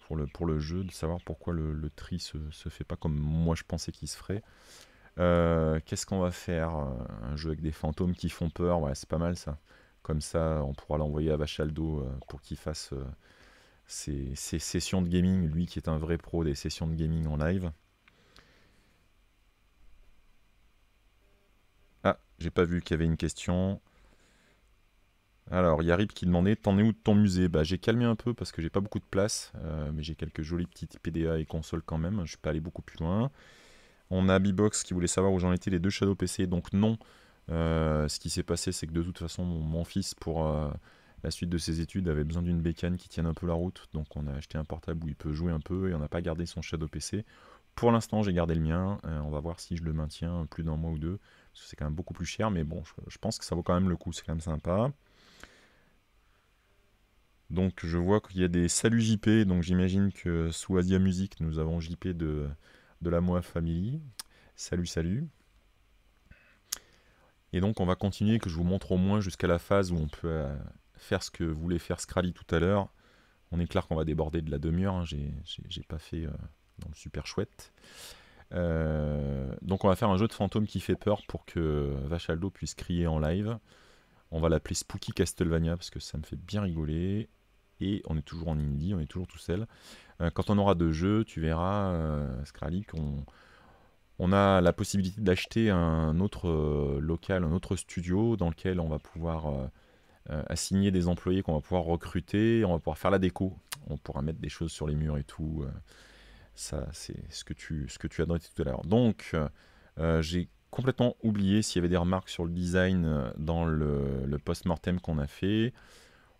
pour, le, pour le jeu, de savoir pourquoi le, tri se, se fait pas comme moi je pensais qu'il se ferait. Euh, qu'est-ce qu'on va faire euh, Un jeu avec des fantômes qui font peur, ouais, c'est pas mal ça. Comme ça, on pourra l'envoyer à Vachaldo euh, pour qu'il fasse ses, sessions de gaming, lui qui est un vrai pro des sessions de gaming en live. Ah, j'ai pas vu qu'il y avait une question. Alors, Yarip qui demandait T'en es où de ton musée bah, J'ai calmé un peu parce que j'ai pas beaucoup de place, mais j'ai quelques jolies petites PDA et consoles quand même. Je peux pas beaucoup plus loin. On a Bibox qui voulait savoir où j'en étais les deux Shadow PC, donc non. Euh, ce qui s'est passé, c'est que de toute façon, mon fils, pour euh, la suite de ses études, avait besoin d'une bécane qui tienne un peu la route. Donc on a acheté un portable où il peut jouer un peu et on n'a pas gardé son Shadow PC. Pour l'instant, j'ai gardé le mien. Euh, on va voir si je le maintiens plus d'un mois ou deux. C'est quand même beaucoup plus cher, mais bon, je, je pense que ça vaut quand même le coup. C'est quand même sympa. Donc je vois qu'il y a des saluts JP, donc j'imagine que sous Asia Music, nous avons JP de de la Moi Family. Salut, salut. Et donc on va continuer, que je vous montre au moins jusqu'à la phase où on peut euh, faire ce que voulait faire Scrally tout à l'heure. On est clair qu'on va déborder de la demi-heure, hein. j'ai pas fait euh, dans le super chouette. Euh, donc on va faire un jeu de fantôme qui fait peur pour que Vachaldo puisse crier en live. On va l'appeler Spooky Castlevania parce que ça me fait bien rigoler et on est toujours en indie, on est toujours tout seul. Euh, quand on aura deux jeux, tu verras, euh, qu'on on a la possibilité d'acheter un autre euh, local, un autre studio dans lequel on va pouvoir euh, assigner des employés qu'on va pouvoir recruter, on va pouvoir faire la déco, on pourra mettre des choses sur les murs et tout. ça, c'est ce que tu, ce que tu as tout à l'heure. Donc, j'ai complètement oublié s'il y avait des remarques sur le design dans le, le post-mortem qu'on a fait.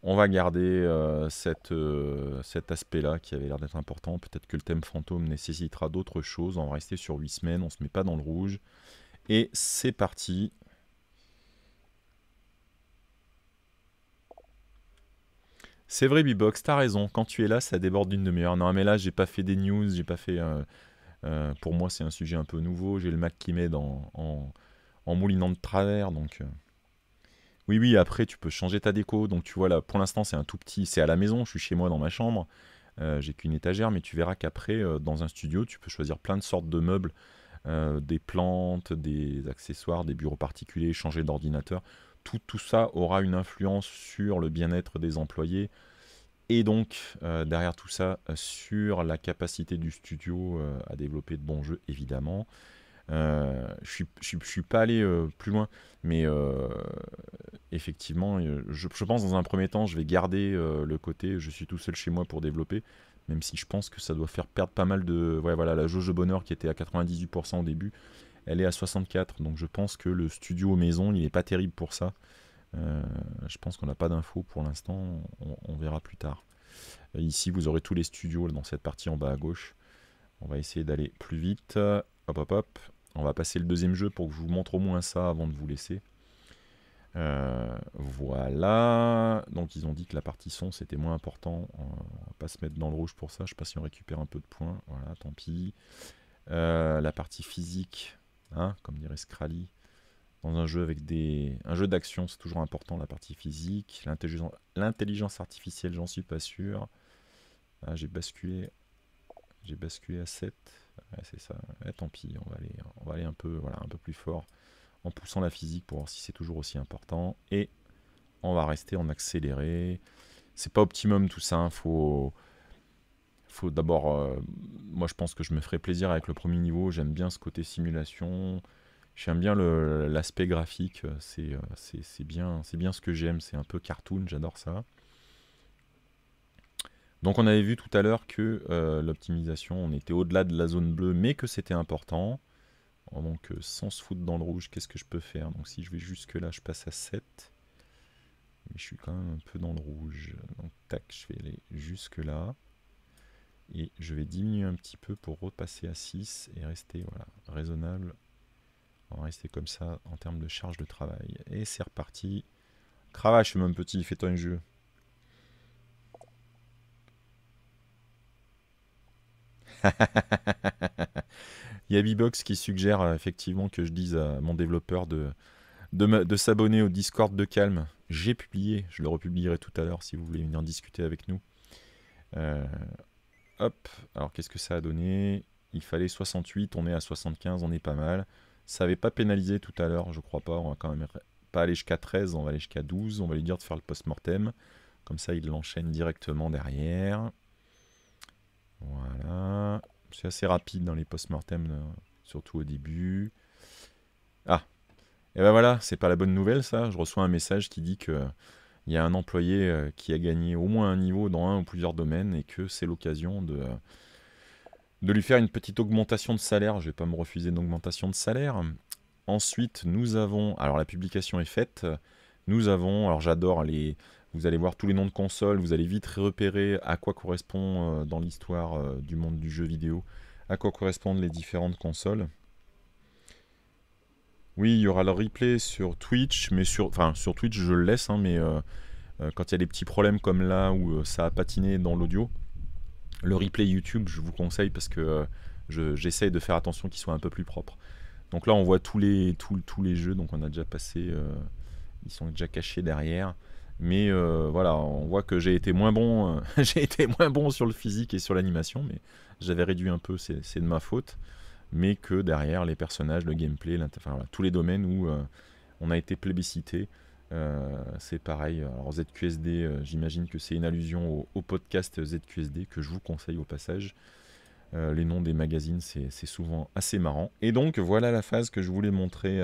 On va garder euh, euh, cet aspect-là qui avait l'air d'être important. Peut-être que le thème fantôme nécessitera d'autres choses. On va rester sur 8 semaines, on ne se met pas dans le rouge. Et c'est parti. C'est vrai, Bibox, t'as raison. Quand tu es là, ça déborde d'une demi-heure. Non, mais là, j'ai pas fait des news, j'ai pas fait. Euh, pour moi, c'est un sujet un peu nouveau. J'ai le Mac qui m'aide en, en, moulinant de travers, donc. Oui, oui, après, tu peux changer ta déco. Donc, tu vois, là, pour l'instant, c'est un tout petit. C'est à la maison, je suis chez moi dans ma chambre. Euh, j'ai qu'une étagère, mais tu verras qu'après, euh, dans un studio, tu peux choisir plein de sortes de meubles, euh, des plantes, des accessoires, des bureaux particuliers, changer d'ordinateur. Tout, tout ça aura une influence sur le bien-être des employés et donc derrière tout ça sur la capacité du studio à développer de bons jeux évidemment euh, je ne suis, pas allé euh, plus loin, mais euh, effectivement, je, pense dans un premier temps, je vais garder le côté je suis tout seul chez moi pour développer, même si je pense que ça doit faire perdre pas mal de. voilà, la jauge de bonheur qui était à 98% au début, elle est à 64%, donc je pense que le studio maison, il n'est pas terrible pour ça. je pense qu'on n'a pas d'infos pour l'instant, on, verra plus tard. Ici, vous aurez tous les studios dans cette partie en bas à gauche. On va essayer d'aller plus vite. Hop, hop, hop. On va passer le deuxième jeu pour que je vous montre au moins ça avant de vous laisser. Euh, voilà, donc ils ont dit que la partie son c'était moins important, on va pas se mettre dans le rouge pour ça, je sais pas si on récupère un peu de points, voilà, tant pis. Euh, la partie physique, hein, comme dirait Scrally, dans un jeu avec des... Un jeu d'action c'est toujours important, la partie physique, l'intelligence artificielle j'en suis pas sûr. Ah, j'ai basculé, j'ai basculé à 7 c'est ça. tant pis, on va aller, on va aller un, peu, voilà, un peu plus fort en poussant la physique pour voir si c'est toujours aussi important. Et on va rester en accéléré. C'est pas optimum tout ça. Hein. Faut, d'abord. Euh, moi, je pense que je me ferai plaisir avec le premier niveau. J'aime bien ce côté simulation. J'aime bien l'aspect graphique. C'est euh, bien, bien ce que j'aime. C'est un peu cartoon. J'adore ça. Donc on avait vu tout à l'heure que euh, l'optimisation, on était au-delà de la zone bleue, mais que c'était important. Oh, donc euh, sans se foutre dans le rouge, qu'est-ce que je peux faire Donc si je vais jusque là, je passe à 7. Mais je suis quand même un peu dans le rouge. Donc tac, je vais aller jusque là. Et je vais diminuer un petit peu pour repasser à 6 et rester voilà, raisonnable. On va rester comme ça en termes de charge de travail. Et c'est reparti. Cravache, même petit, fais-toi un jeu. [LAUGHS] Il y a qui suggère euh, effectivement que je dise à mon développeur de, de, s'abonner au Discord de Calme. J'ai publié, je le republierai tout à l'heure si vous voulez venir discuter avec nous. Euh, hop, alors qu'est-ce que ça a donné Il fallait 68, on est à 75, on est pas mal. Ça n'avait pas pénalisé tout à l'heure, je crois pas. On va quand même pas aller jusqu'à 13, on va aller jusqu'à 12. On va lui dire de faire le post-mortem. Comme ça, il l'enchaîne directement derrière. Voilà. C'est assez rapide dans les post-mortem, euh, surtout au début. Ah Et eh ben voilà, c'est pas la bonne nouvelle ça. Je reçois un message qui dit que euh, il y a un employé euh, qui a gagné au moins un niveau dans un ou plusieurs domaines et que c'est l'occasion de, de lui faire une petite augmentation de salaire. Je vais pas me refuser d'augmentation de salaire. Ensuite, nous avons. Alors, la publication est faite. Nous avons. Alors, j'adore les, vous allez voir tous les noms de consoles, vous allez vite repérer à quoi correspond euh, dans l'histoire euh, du monde du jeu vidéo, à quoi correspondent les différentes consoles. Oui, il y aura le replay sur Twitch, mais sur, enfin, sur Twitch je le laisse, hein, mais euh, quand il y a des petits problèmes comme là où ça a patiné dans l'audio, le replay YouTube je vous conseille parce que j'essaye de faire attention qu'il soit un peu plus propre. Donc là on voit tous les, tous, les jeux, donc on a déjà passé, ils sont déjà cachés derrière. Mais euh, voilà, on voit que j'ai été moins bon, euh, [LAUGHS] j'ai été moins bon sur le physique et sur l'animation, mais j'avais réduit un peu, c'est de ma faute. Mais que derrière les personnages, le gameplay, tous les domaines où euh, on a été plébiscité, c'est pareil. Alors ZQSD, j'imagine que c'est une allusion au, podcast ZQSD que je vous conseille au passage. les noms des magazines, c'est souvent assez marrant. Et donc voilà la phase que je voulais montrer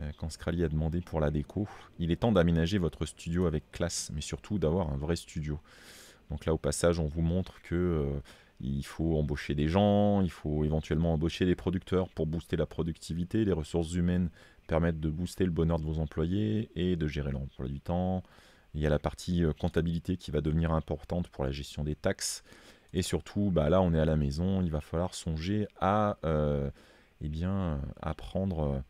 euh, quand Scrally a demandé pour la déco. Il est temps d'aménager votre studio avec classe, mais surtout d'avoir un vrai studio. Donc là, au passage, on vous montre que euh, il faut embaucher des gens, il faut éventuellement embaucher des producteurs pour booster la productivité. Les ressources humaines permettent de booster le bonheur de vos employés et de gérer l'emploi du temps. Il y a la partie euh, comptabilité qui va devenir importante pour la gestion des taxes. Et surtout, bah là, on est à la maison, il va falloir songer à euh, eh bien, apprendre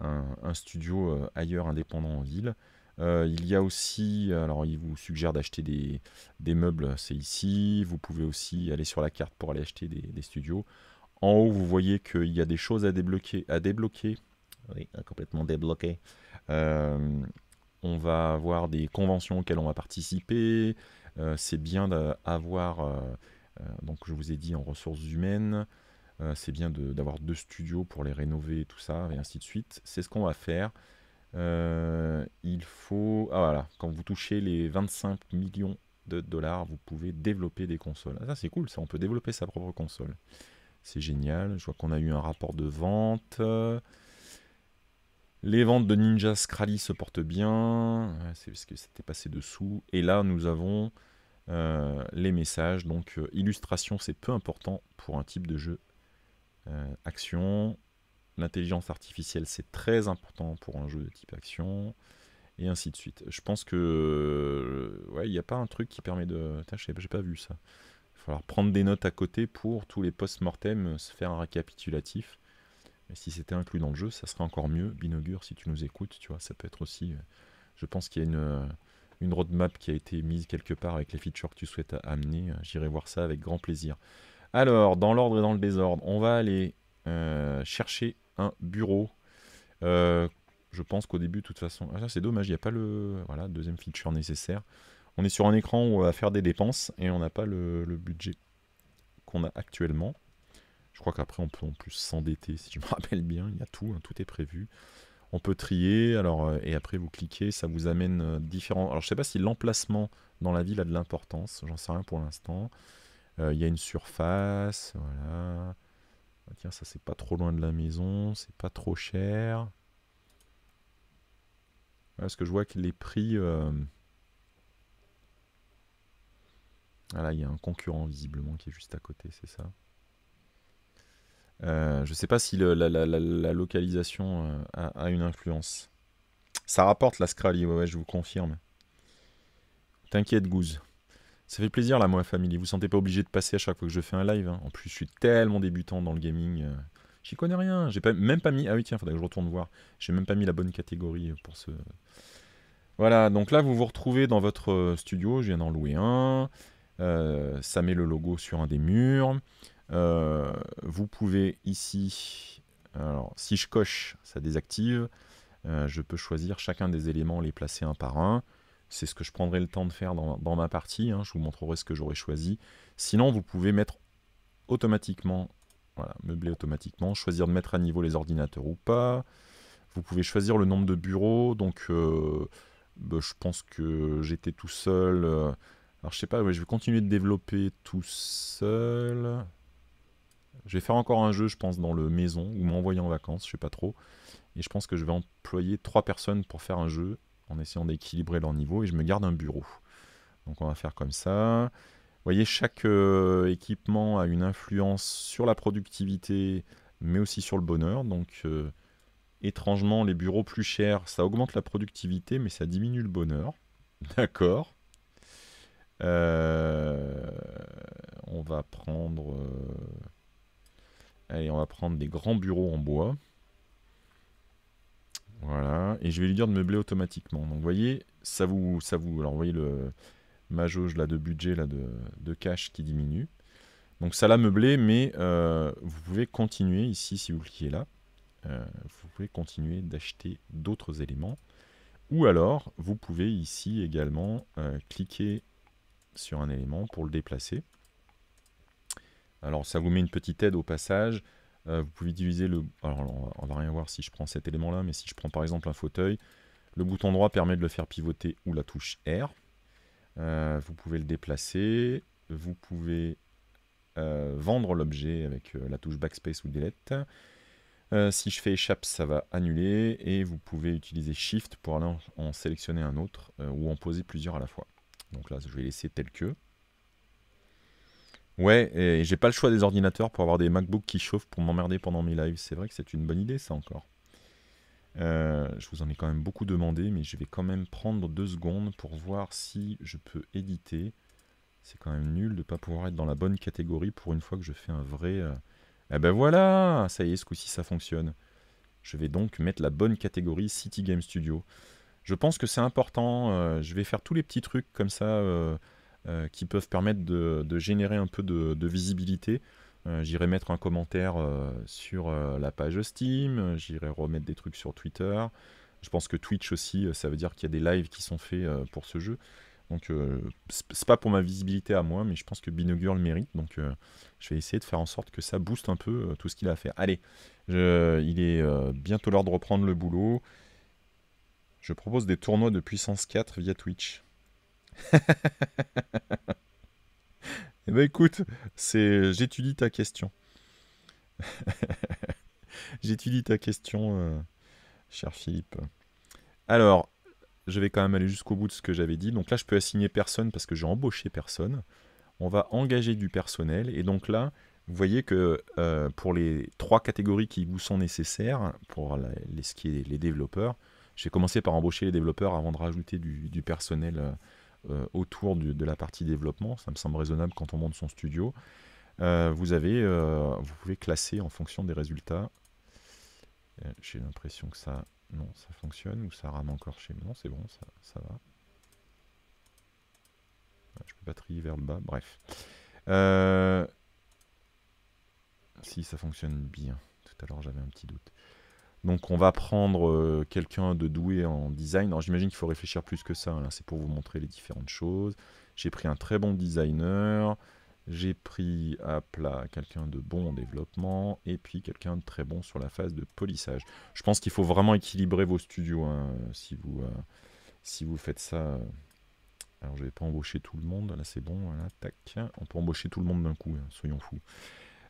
un, studio euh, ailleurs indépendant en ville. Euh, il y a aussi, alors il vous suggère d'acheter des, des, meubles, c'est ici. Vous pouvez aussi aller sur la carte pour aller acheter des, des studios. En haut, vous voyez qu'il y a des choses à débloquer. À débloquer. Oui, euh, complètement débloqué. on va avoir des conventions auxquelles on va participer. c'est bien d'avoir, donc je vous ai dit en ressources humaines, euh, c'est bien d'avoir deux studios pour les rénover et tout ça, et ainsi de suite. C'est ce qu'on va faire. Euh, il faut... Ah voilà, quand vous touchez les 25 millions de dollars, vous pouvez développer des consoles. Ah, ça c'est cool, ça, on peut développer sa propre console. C'est génial, je vois qu'on a eu un rapport de vente. Les ventes de Ninja Scrally se portent bien, c'est ce qui s'était passé dessous. Et là, nous avons euh, les messages. Donc, illustration, c'est peu important pour un type de jeu euh, action. L'intelligence artificielle, c'est très important pour un jeu de type action. Et ainsi de suite. Je pense que. Euh, ouais, il n'y a pas un truc qui permet de. j'ai pas vu ça. Il va falloir prendre des notes à côté pour tous les post-mortem euh, se faire un récapitulatif. Mais si c'était inclus dans le jeu, ça serait encore mieux. binogure si tu nous écoutes, tu vois, ça peut être aussi. Je pense qu'il y a une, une roadmap qui a été mise quelque part avec les features que tu souhaites amener. J'irai voir ça avec grand plaisir. Alors, dans l'ordre et dans le désordre, on va aller euh, chercher un bureau. Euh, je pense qu'au début, de toute façon... Ah, ça, c'est dommage, il n'y a pas le... Voilà, deuxième feature nécessaire. On est sur un écran où on va faire des dépenses et on n'a pas le, budget qu'on a actuellement. Je crois qu'après, on peut en plus s'endetter, si je me [LAUGHS] rappelle bien. Il y a tout, hein, tout est prévu. On peut trier, alors, euh, et après vous cliquez, ça vous amène différents... Alors, je ne sais pas si l'emplacement dans la ville a de l'importance, j'en sais rien pour l'instant. Euh, il y a une surface, voilà. Ah, tiens, ça c'est pas trop loin de la maison, c'est pas trop cher. Parce que je vois que les prix... Euh, ah là, il y a un concurrent visiblement qui est juste à côté, c'est ça. Euh, je ne sais pas si la, localisation a, une influence. Ça rapporte la Scrali, ouais, ouais, je vous confirme. T'inquiète, Goose. Ça fait plaisir là, moi, famille. Vous sentez pas obligé de passer à chaque fois que je fais un live. Hein. En plus, je suis tellement débutant dans le gaming. Euh, j'y connais rien. J'ai pas, même pas mis. Ah oui, tiens, il faudrait que je retourne voir. J'ai même pas mis la bonne catégorie euh, pour ce. Voilà, donc là, vous vous retrouvez dans votre euh, studio. Je viens d'en louer un. ça met le logo sur un des murs. vous pouvez ici. Alors, si je coche, ça désactive. je peux choisir chacun des éléments, les placer un par un. C'est ce que je prendrai le temps de faire dans, ma partie. Hein. Je vous montrerai ce que j'aurais choisi. Sinon, vous pouvez mettre automatiquement, voilà, meubler automatiquement, choisir de mettre à niveau les ordinateurs ou pas. Vous pouvez choisir le nombre de bureaux. Donc, euh, bah, je pense que j'étais tout seul. Euh, alors, je sais pas, je vais continuer de développer tout seul. Je vais faire encore un jeu, je pense, dans le maison ou m'envoyer en vacances, je sais pas trop. Et je pense que je vais employer trois personnes pour faire un jeu en essayant d'équilibrer leur niveau et je me garde un bureau. Donc on va faire comme ça. Vous voyez, chaque euh, équipement a une influence sur la productivité, mais aussi sur le bonheur. Donc euh, étrangement, les bureaux plus chers, ça augmente la productivité, mais ça diminue le bonheur. [LAUGHS] D'accord. Euh, on va prendre... Allez, on va prendre des grands bureaux en bois. Voilà, et je vais lui dire de meubler automatiquement. Donc vous voyez, ça vous, ça vous, alors voyez le, ma jauge là de budget là de, cash qui diminue. Donc ça l'a meublé, mais euh, vous pouvez continuer ici si vous cliquez là. Euh, vous pouvez continuer d'acheter d'autres éléments. Ou alors, vous pouvez ici également euh, cliquer sur un élément pour le déplacer. Alors ça vous met une petite aide au passage. Euh, vous pouvez diviser le... Alors on va rien voir si je prends cet élément là, mais si je prends par exemple un fauteuil, le bouton droit permet de le faire pivoter ou la touche R. Euh, vous pouvez le déplacer, vous pouvez euh, vendre l'objet avec la touche Backspace ou Delete. si je fais échappe, ça va annuler et vous pouvez utiliser Shift pour en sélectionner un autre ou en poser plusieurs à la fois. Donc là, je vais laisser tel que. Ouais, et j'ai pas le choix des ordinateurs pour avoir des MacBooks qui chauffent pour m'emmerder pendant mes lives. C'est vrai que c'est une bonne idée, ça encore. Euh, je vous en ai quand même beaucoup demandé, mais je vais quand même prendre deux secondes pour voir si je peux éditer. C'est quand même nul de ne pas pouvoir être dans la bonne catégorie pour une fois que je fais un vrai... Euh, eh ben voilà Ça y est, ce coup-ci, ça fonctionne. Je vais donc mettre la bonne catégorie City Game Studio. Je pense que c'est important. Euh, je vais faire tous les petits trucs comme ça euh, qui peuvent permettre de, générer un peu de, visibilité. Euh, j'irai mettre un commentaire euh, sur la page Steam, j'irai remettre des trucs sur Twitter. Je pense que Twitch aussi, ça veut dire qu'il y a des lives qui sont faits pour ce jeu. Donc c'est pas pour ma visibilité à moi, mais je pense que le mérite. Donc je vais essayer de faire en sorte que ça booste un peu tout ce qu'il a à Allez, il est bientôt l'heure de reprendre le boulot. Je propose des tournois de puissance 4 via Twitch eh ben écoute, c'est j'étudie ta question. [LAUGHS] j'étudie ta question, euh, cher Philippe. Alors, je vais quand même aller jusqu'au bout de ce que j'avais dit. Donc là, je peux assigner personne parce que j'ai embauché personne. On va engager du personnel. Et donc là, vous voyez que euh, pour les trois catégories qui vous sont nécessaires, pour les, ce qui est les développeurs, j'ai commencé par embaucher les développeurs avant de rajouter du, personnel. Euh, euh, autour de la partie développement. Ça me semble raisonnable quand on monte son studio. Euh, vous, avez, euh, vous pouvez classer en fonction des résultats. J'ai l'impression que ça, non, ça fonctionne ou ça rame encore chez moi. Non, c'est bon, ça, va. Je peux pas trier vers le bas, bref. si ça fonctionne bien. Tout à l'heure j'avais un petit doute. Donc on va prendre euh, quelqu'un de doué en design. Alors j'imagine qu'il faut réfléchir plus que ça. Hein, là C'est pour vous montrer les différentes choses. J'ai pris un très bon designer. J'ai pris à plat quelqu'un de bon en développement et puis quelqu'un de très bon sur la phase de polissage. Je pense qu'il faut vraiment équilibrer vos studios hein, si, vous, euh, si vous faites ça. Euh. Alors je vais pas embaucher tout le monde. Là c'est bon. Hein, tac. On peut embaucher tout le monde d'un coup. soyons fous.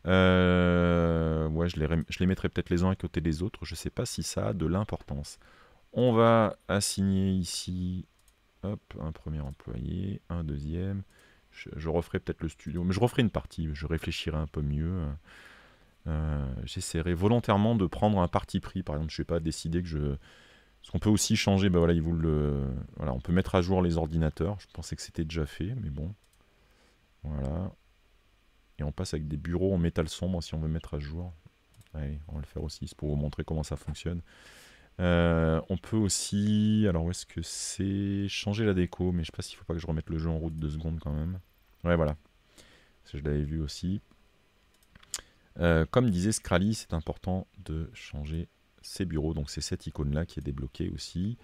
Euh, ouais, je les, je les mettrai peut-être les uns à côté des autres. Je ne sais pas si ça a de l'importance. On va assigner ici hop, un premier employé, un deuxième. Je, je referai peut-être le studio, mais je referai une partie. Je réfléchirai un peu mieux. Euh, j'essaierai volontairement de prendre un parti pris. Par exemple, je ne vais pas décider que je... Ce qu'on peut aussi changer, ben voilà, il vous le... voilà, on peut mettre à jour les ordinateurs. Je pensais que c'était déjà fait, mais bon. Voilà, et on passe avec des bureaux en métal sombre si on veut mettre à jour. Allez, on va le faire aussi, c'est pour vous montrer comment ça fonctionne. Euh, on peut aussi, alors où est-ce que c'est Changer la déco, mais je sais pas s'il faut pas que je remette le jeu en route deux secondes quand même. Ouais, voilà. je l'avais vu aussi. Euh, comme disait Scrally, c'est important de changer ses bureaux. Donc c'est cette icône-là qui est débloquée aussi.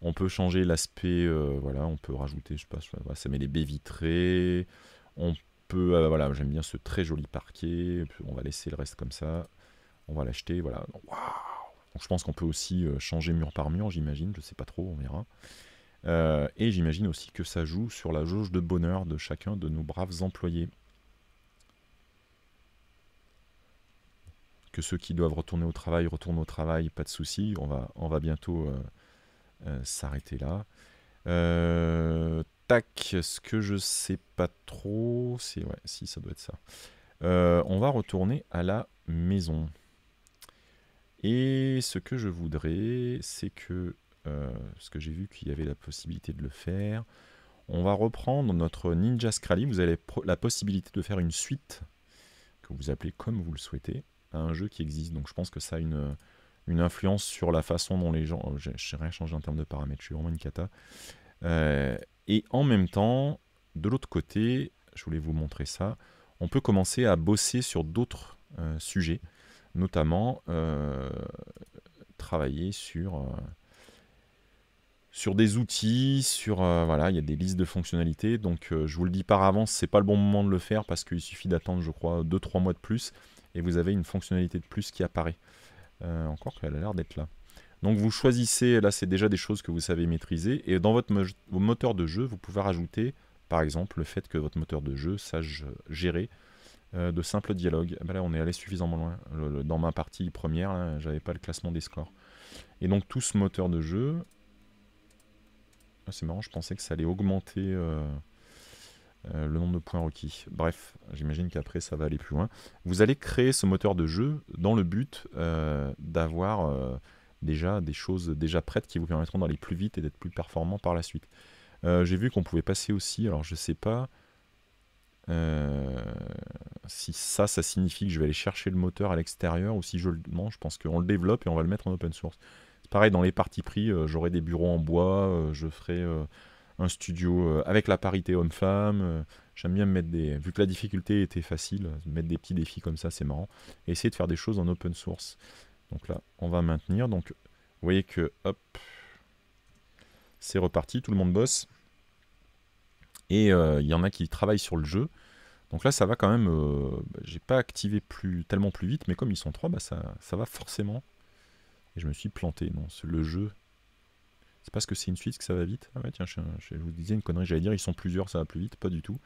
On peut changer l'aspect, euh, voilà, on peut rajouter, je sais pas, ça met les baies vitrées. On euh, voilà, j'aime bien ce très joli parquet. On va laisser le reste comme ça. On va l'acheter. Voilà. je pense qu'on peut aussi euh, changer mur par mur, j'imagine. Je ne sais pas trop, on verra. Euh, et j'imagine aussi que ça joue sur la jauge de bonheur de chacun de nos braves employés. Que ceux qui doivent retourner au travail retournent au travail, pas de souci. On va, on va bientôt s'arrêter là. Euh, tac, ce que je sais pas trop, c'est... Ouais, si, ça doit être ça. Euh, on va retourner à la maison. Et ce que je voudrais, c'est que... Euh, ce que j'ai vu qu'il y avait la possibilité de le faire. On va reprendre notre Ninja Scrally. Vous avez la possibilité de faire une suite, que vous appelez comme vous le souhaitez, à un jeu qui existe. Donc je pense que ça a une une influence sur la façon dont les gens. Euh, je n'ai rien changé en termes de paramètres, je suis vraiment une cata. Euh, et en même temps, de l'autre côté, je voulais vous montrer ça, on peut commencer à bosser sur d'autres euh, sujets, notamment travailler sur, sur des outils, sur voilà, il y a des listes de fonctionnalités. Donc je vous le dis par avance, c'est pas le bon moment de le faire parce qu'il suffit d'attendre, je crois, 2-3 mois de plus et vous avez une fonctionnalité de plus qui apparaît. Euh, encore qu'elle a l'air d'être là. Donc vous choisissez, là c'est déjà des choses que vous savez maîtriser, et dans votre moteur de jeu, vous pouvez rajouter, par exemple, le fait que votre moteur de jeu sache euh, gérer euh, de simples dialogues. Ah, ben là on est allé suffisamment loin. dans ma partie première, j'avais pas le classement des scores. Et donc tout ce moteur de jeu... Ah, c'est marrant, je pensais que ça allait augmenter... Euh, le nombre de points requis. Bref, j'imagine qu'après ça va aller plus loin. Vous allez créer ce moteur de jeu dans le but euh, d'avoir euh, déjà des choses déjà prêtes qui vous permettront d'aller plus vite et d'être plus performant par la suite. J'ai vu qu'on pouvait passer aussi, alors je sais pas si ça, ça signifie que je vais aller chercher le moteur à l'extérieur ou si je le... demande, je pense qu'on le développe et on va le mettre en open source. C'est pareil, dans les parties pris, j'aurai des bureaux en bois, je ferai un studio euh, avec la parité homme-femme. Euh, j'aime bien mettre des. Vu que la difficulté était facile, mettre des petits défis comme ça, c'est marrant. essayer de faire des choses en open source. Donc là, on va maintenir. Donc, vous voyez que, hop, c'est reparti, tout le monde bosse. Et euh, il y en a qui travaillent sur le jeu. Donc là, ça va quand même. Bah, j'ai pas activé plus, tellement plus vite, mais comme ils sont trois, bah, ça, ça va forcément. Et je me suis planté. Non, le jeu, c'est parce que c'est une suite que ça va vite. Ah ouais, tiens, je, vous disais une connerie, j'allais dire ils sont plusieurs, ça va plus vite, pas du tout.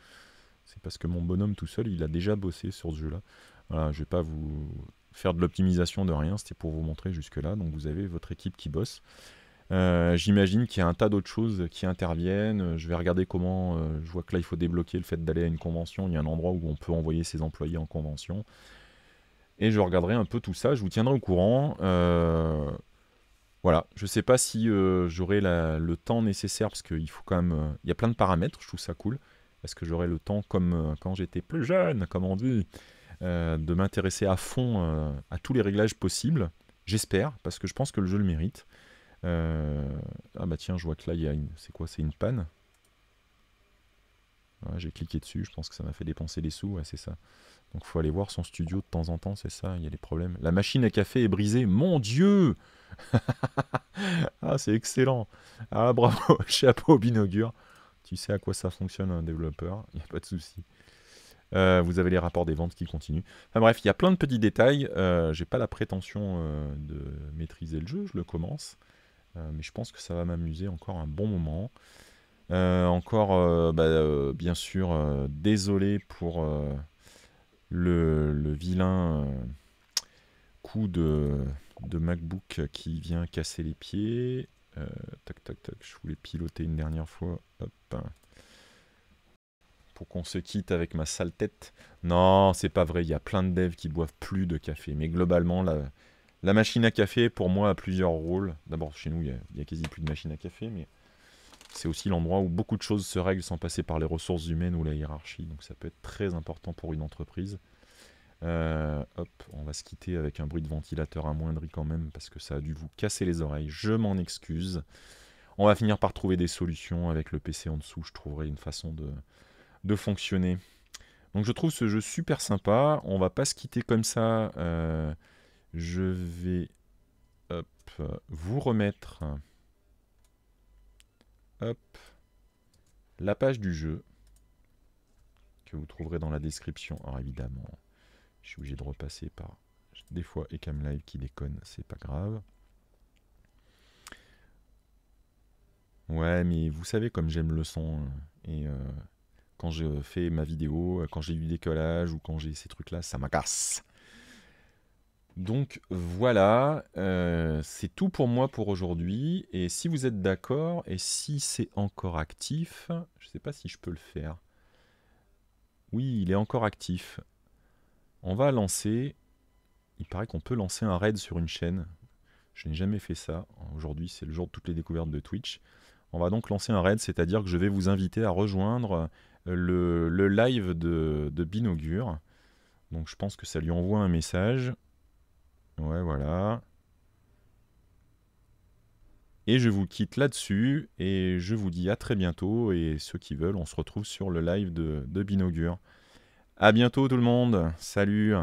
C'est parce que mon bonhomme tout seul, il a déjà bossé sur ce jeu-là. Voilà, je vais pas vous faire de l'optimisation de rien, c'était pour vous montrer jusque-là. Donc vous avez votre équipe qui bosse. Euh, j'imagine qu'il y a un tas d'autres choses qui interviennent. Je vais regarder comment. Euh, je vois que là, il faut débloquer le fait d'aller à une convention. Il y a un endroit où on peut envoyer ses employés en convention. Et je regarderai un peu tout ça. Je vous tiendrai au courant. Euh, voilà, je ne sais pas si euh, j'aurai le temps nécessaire parce qu'il faut quand même. Euh, il y a plein de paramètres, je trouve ça cool. Est-ce que j'aurai le temps, comme euh, quand j'étais plus jeune, comme on dit, de m'intéresser à fond à tous les réglages possibles J'espère, parce que je pense que le jeu le mérite. Ah bah tiens, je vois que là, il y a une. C'est quoi C'est une panne j'ai cliqué dessus, je pense que ça m'a fait dépenser des sous, c'est ça. Donc faut aller voir son studio de temps en temps, c'est ça, il y a des problèmes. La machine à café est brisée, mon dieu [LAUGHS] ah, c'est excellent. Ah, bravo, [LAUGHS] chapeau binaugure. Tu sais à quoi ça fonctionne un développeur, il n'y a pas de souci. Euh, vous avez les rapports des ventes qui continuent. Enfin bref, il y a plein de petits détails. Je euh, J'ai pas la prétention euh, de maîtriser le jeu, je le commence. mais je pense que ça va m'amuser encore un bon moment. encore, bah, bien sûr, désolé pour le, vilain coup de de MacBook qui vient casser les pieds. Euh, tac, tac, tac. Je voulais piloter une dernière fois. Pour qu'on se quitte avec ma sale tête. Non, c'est pas vrai. Il y a plein de devs qui boivent plus de café. Mais globalement, la, machine à café, pour moi, a plusieurs rôles. D'abord, chez nous, il n'y a, a, quasi plus de machine à café. Mais c'est aussi l'endroit où beaucoup de choses se règlent sans passer par les ressources humaines ou la hiérarchie. Donc ça peut être très important pour une entreprise. Euh, hop, on va se quitter avec un bruit de ventilateur amoindri quand même, parce que ça a dû vous casser les oreilles. Je m'en excuse. On va finir par trouver des solutions avec le PC en dessous. Je trouverai une façon de, fonctionner. Donc je trouve ce jeu super sympa. On va pas se quitter comme ça. Euh, je vais vous remettre la page du jeu que vous trouverez dans la description. Alors évidemment, je suis obligé de repasser par des fois Ecam Live qui déconne, c'est pas grave. Ouais, mais vous savez comme j'aime le son. Hein, et euh, quand je fais ma vidéo, quand j'ai du décollage ou quand j'ai ces trucs-là, ça m'agace. Donc voilà, euh, c'est tout pour moi pour aujourd'hui. Et si vous êtes d'accord, et si c'est encore actif, je ne sais pas si je peux le faire. Oui, il est encore actif. On va lancer... Il paraît qu'on peut lancer un raid sur une chaîne. Je n'ai jamais fait ça. Aujourd'hui, c'est le jour de toutes les découvertes de Twitch. On va donc lancer un raid, c'est-à-dire que je vais vous inviter à rejoindre euh, le, live de, de, Donc je pense que ça lui envoie un message. Ouais, voilà. Et je vous quitte là-dessus, et je vous dis à très bientôt, et ceux qui veulent, on se retrouve sur le live de, de à bientôt tout le monde. Salut.